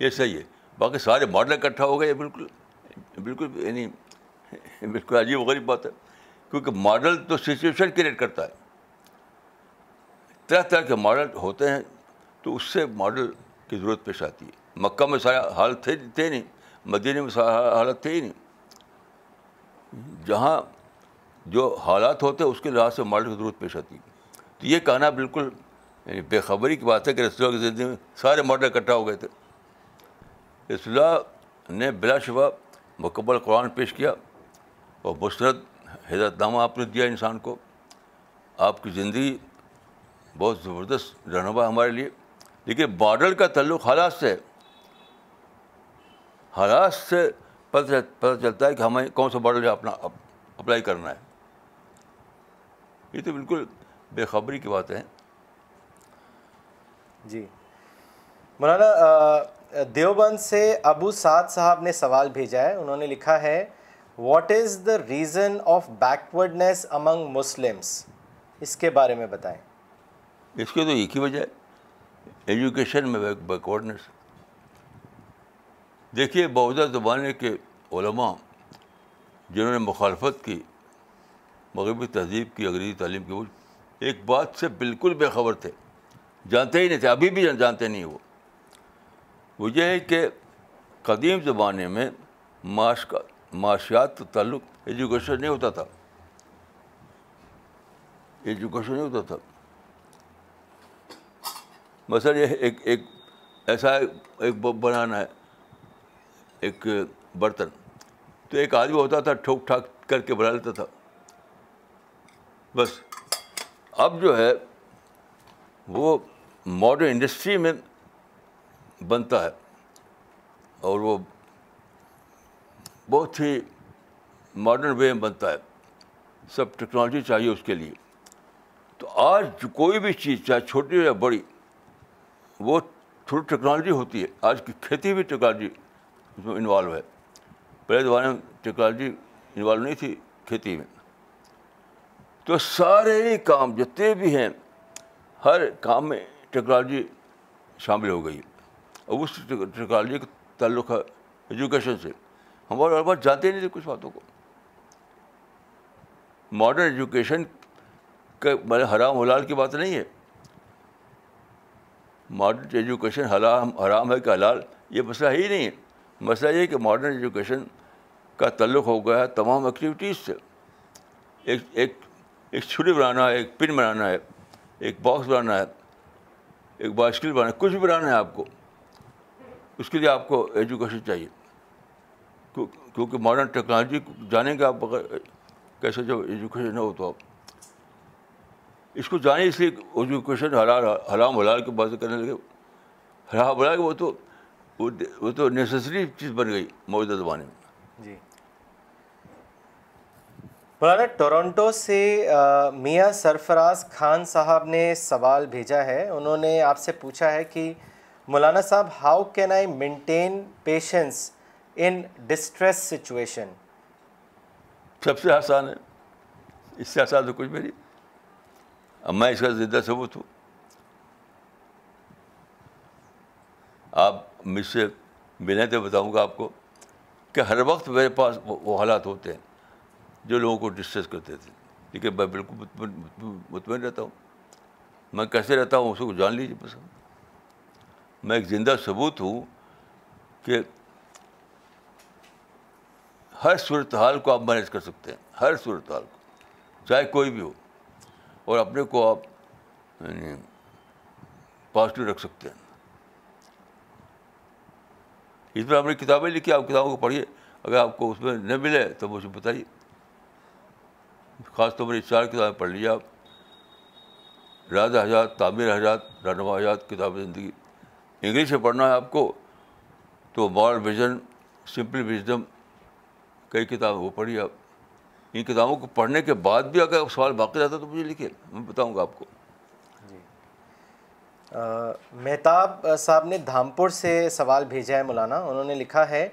ये सही है बाकी सारे मॉडल इकट्ठा हो गए बिल्कुल बिल्कुल यानी बिल्कुल अजीब गरीब बात है क्योंकि मॉडल तो सिचुएशन क्रिएट करता है तरह तरह के मॉडल होते हैं तो उससे मॉडल की ज़रूरत पेश आती है मक्का में सारा हालत थे थे नहीं मदीने में सारा हालत थे ही नहीं जहाँ जो हालात होते हैं उसके लिहाज से मॉडल की ज़रूरत पेश आती है तो ये कहना बिल्कुल यानी बेखबरी की बात है कि रसुल्ला की ज़िंदगी में सारे मॉडल इकट्ठा हो गए थे रसुल्ला ने बिलाशुबा मुकम्मल कुरान पेश किया और मुस्रत हिदायतनामा आपने दिया इंसान को आपकी ज़िंदगी बहुत ज़बरदस्त रहनुमा हमारे लिए लेकिन मॉडल का तल्लुक हालात से हालात से पता पता चलता है कि हमें कौन सा मॉडल अपना अप्लाई करना है ये तो बिल्कुल बेखबरी की बात है जी मौलाना देवबंद से अबू साद साहब ने सवाल भेजा है उन्होंने लिखा है what is the reason of backwardness among Muslims इसके बारे में बताएं इसके तो एक ही वजह है एजुकेशन में बैकवर्डनेस देखिए बहुदा ज़माने के ओलमा जिन्होंने मुखालफत की मगरबी तहजीब की अंग्रेज़ी तालीम की एक बात से बिल्कुल बेखबर थे जानते ही नहीं थे अभी भी जानते नहीं वो वो ये है कि कदीम ज़माने में माश का माशियात तो ताल्लुक एजुकेशन नहीं होता था एजुकेशन नहीं होता था मसल ये एक एक ऐसा एक बनाना है एक बर्तन तो एक आदमी होता था ठोक ठाक करके बना लेता था बस अब जो है वो मॉडर्न इंडस्ट्री में बनता है और वो बहुत ही मॉडर्न वे में बनता है सब टेक्नोलॉजी चाहिए उसके लिए तो आज कोई भी चीज़ चाहे छोटी हो या बड़ी वो थोड़ी टेक्नोलॉजी होती है आज की खेती भी टेक्नोलॉजी उसमें इन्वॉल्व है पहले ज़माने में टेक्नोलॉजी इन्वॉल्व नहीं थी खेती में तो सारे ही काम जितने भी हैं हर काम में टेक्नोलॉजी शामिल हो गई और उस टेक्नोलॉजी का ताल्लुक है एजुकेशन से हमारे और जानते नहीं थे कुछ बातों को मॉडर्न एजुकेशन के मैंने मतलब हराम हलाल की बात नहीं है मॉडर्न एजुकेशन हलाम हराम है कि हलाल ये मसला ही नहीं है मसला ये है कि मॉडर्न एजुकेशन का तल्लुक हो गया है तमाम एक्टिविटीज़ से एक एक छुट्टी बनाना है एक पिन बनाना है एक बॉक्स बनाना है एक बाइसिकल बनाना कुछ भी बनाना है आपको उसके लिए आपको एजुकेशन चाहिए क्योंकि मॉडर्न टेक्नोलॉजी जानेंगे आप कैसे जब एजुकेशन हो तो आप इसको जाने इसलिए एजुकेशन हलाल हलाम हलाल की बातें करने लगे हलाम हलाल वो तो वो, वो तो नेसेसरी चीज़ बन गई मौजूदा ज़माने में जी मौलाना टोरंटो से मियाँ सरफराज खान साहब ने सवाल भेजा है उन्होंने आपसे पूछा है कि मौलाना साहब how can I maintain patience in distress situation सबसे आसान है इससे आसान तो कुछ भी नहीं अब मैं इसका जिद्दा सबूत हूँ आप मुझसे बिना तो बताऊँगा आपको कि हर वक्त मेरे पास वो हालात होते हैं जो लोगों को डिस्ट्रेस करते थे देखिए मैं बिल्कुल मुतमिन रहता हूँ मैं कैसे रहता हूँ उसको जान लीजिए बस मैं एक ज़िंदा सबूत हूँ कि हर सूरत हाल को आप मैनेज कर सकते हैं हर सूरत हाल को चाहे कोई भी हो और अपने को आप पॉजिटिव रख सकते हैं इस पर हमने किताबें लिखी आप किताबों को पढ़िए अगर आपको उसमें न मिले तो मुझे बताइए ख़ास तौर पर चार किताबें पढ़ लीजिए आप राज हजात तामिर हजात रहनमा हजात किताब ज़िंदगी इंग्लिश में पढ़ना है आपको तो मॉरल विजन सिंपल विजडम कई किताब वो पढ़िए आप इन किताबों को पढ़ने के बाद भी अगर सवाल बाकी रहता तो मुझे लिखिए मैं बताऊँगा आपको मेहताब साहब ने धामपुर से सवाल भेजा है मौलाना उन्होंने लिखा है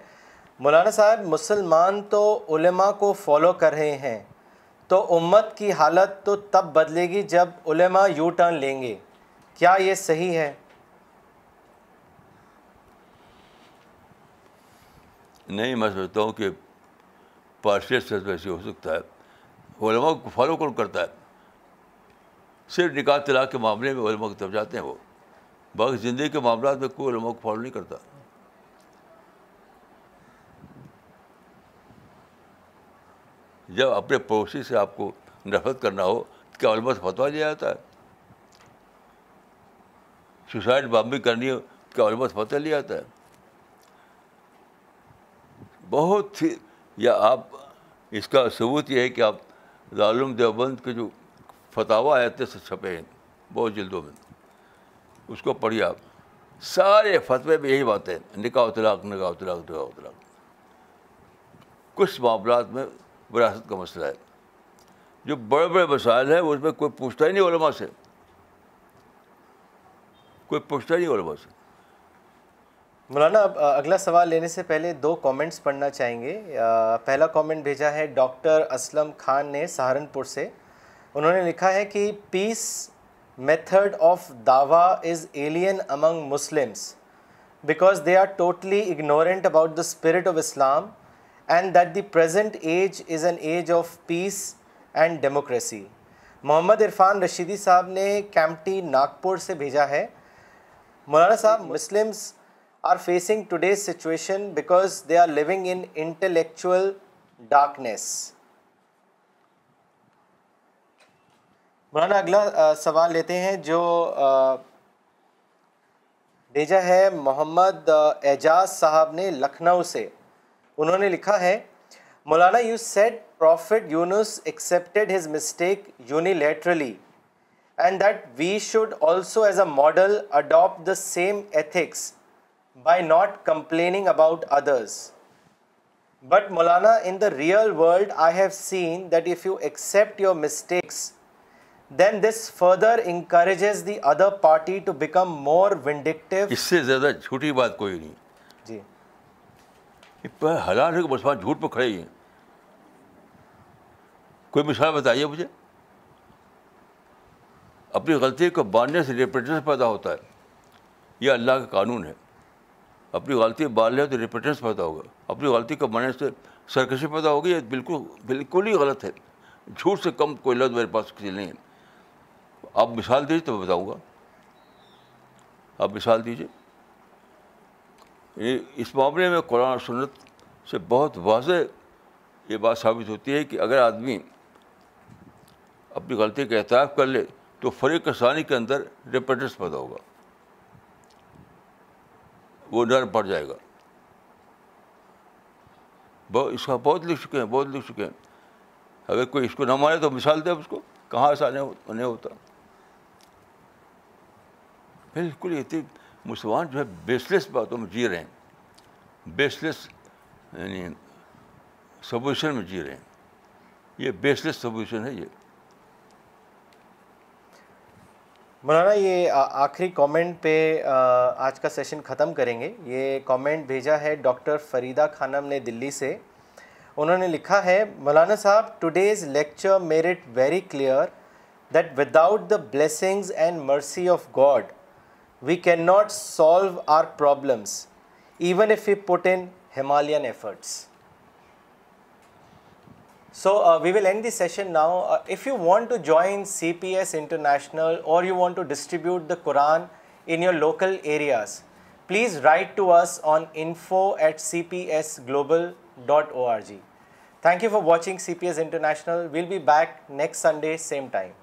मौलाना साहब मुसलमान तो उलमा को फॉलो कर रहे हैं तो उम्मत की हालत तो तब बदलेगी जब उलेमा यू टर्न लेंगे क्या ये सही है नहीं मैं समझता हूँ कि पार्शियल से वैसे हो सकता है उलमा को फॉलो कौन करता है सिर्फ निकाह तलाक के मामले में उलमा की तरफ जाते हैं वो बाकी ज़िंदगी के मामला में कोई उलमा को फॉलो नहीं करता जब अपने पड़ोसी से आपको नफरत करना हो क्या अलमत फतवा दिया जाता है सुसाइड बॉम्बिंग करनी हो क्या अलमत फतवा लिया जाता है बहुत ही या आप इसका सबूत यह है कि आप लालूम देवबंद के जो फतावा आयते से छपे हैं बहुत जल्दों में उसको पढ़िए आप सारे फतवे में यही बातें निकाह उतलाक निकाह उतलाक निकाह उतलाक कुछ मामला में विरासत का मसला है जो बड़े बड़े मसाइल हैं उसमें कोई पूछता ही नहीं से कोई पूछता ही नहीं से मौलाना अब अगला सवाल लेने से पहले दो कमेंट्स पढ़ना चाहेंगे पहला कमेंट भेजा है डॉक्टर असलम खान ने सहारनपुर से उन्होंने लिखा है कि पीस मेथड ऑफ दावा is alien among Muslims because they are totally ignorant about the spirit of Islam and that the present age is an age of peace and democracy. Mohammad Irfan Rashidi साहब ने कैम्पटी नागपुर से भेजा है मौलाना साहब Muslims are facing today's situation because they are living in intellectual darkness Maulana अगला सवाल लेते हैं जो भेजा है मोहम्मद एजाज साहब ने लखनऊ से उन्होंने लिखा है मौलाना you said prophet Yunus accepted his mistake unilaterally and that we should also as a model adopt the same ethics by not complaining about others but Maulana in the real world I have seen that if you accept your mistakes then this further encourages the other party to become more vindictive इससे ज्यादा झूठी बात कोई नहीं पर हलाल है कि मुसलमान झूठ पर खड़े ही हैं कोई मिसाल बताइए मुझे अपनी गलती को बांधने से रिपीटेंस पैदा होता है यह अल्लाह का कानून है अपनी गलती बांध लें तो रिपीटेंस पैदा होगा अपनी गलती को बांधने से सरकशी पैदा होगी ये बिल्कुल बिल्कुल ही गलत है झूठ से कम कोई लत मेरे पास किसी नहीं है आप मिसाल दीजिए तो मैं बताऊँगा आप मिसाल दीजिए ये इस मामले में कुरान और सुन्नत से बहुत वाज ये बात साबित होती है कि अगर आदमी अपनी गलती का एतराफ़ कर ले तो फरीक कसानी के अंदर रिपेटेंस पैदा होगा वो डर पड़ जाएगा बहुत इसका बहुत लिख चुके हैं बहुत लिख चुके हैं अगर कोई इसको ना माने तो मिसाल दे उसको कहाँ ऐसा नहीं होता बिल्कुल ये मुसलमान जो है बेसलेस बातों में जी रहे हैं बेसलेस यानी सबूशन में जी रहे हैं ये बेसलेस सबूशन है ये मौलाना ये आखिरी कमेंट पे आज का सेशन ख़त्म करेंगे ये कमेंट भेजा है डॉक्टर फरीदा खानम ने दिल्ली से उन्होंने लिखा है मौलाना साहब today's lecture made it very clear that without the blessings and mercy of God we cannot solve our problems even if we put in Himalayan efforts. So uh, we will end the session now. Uh, if you want to join CPS International or you want to distribute the Quran in your local areas, please write to us on info at cpsglobal.org. Thank you for watching CPS International. We'll be back next Sunday, same time.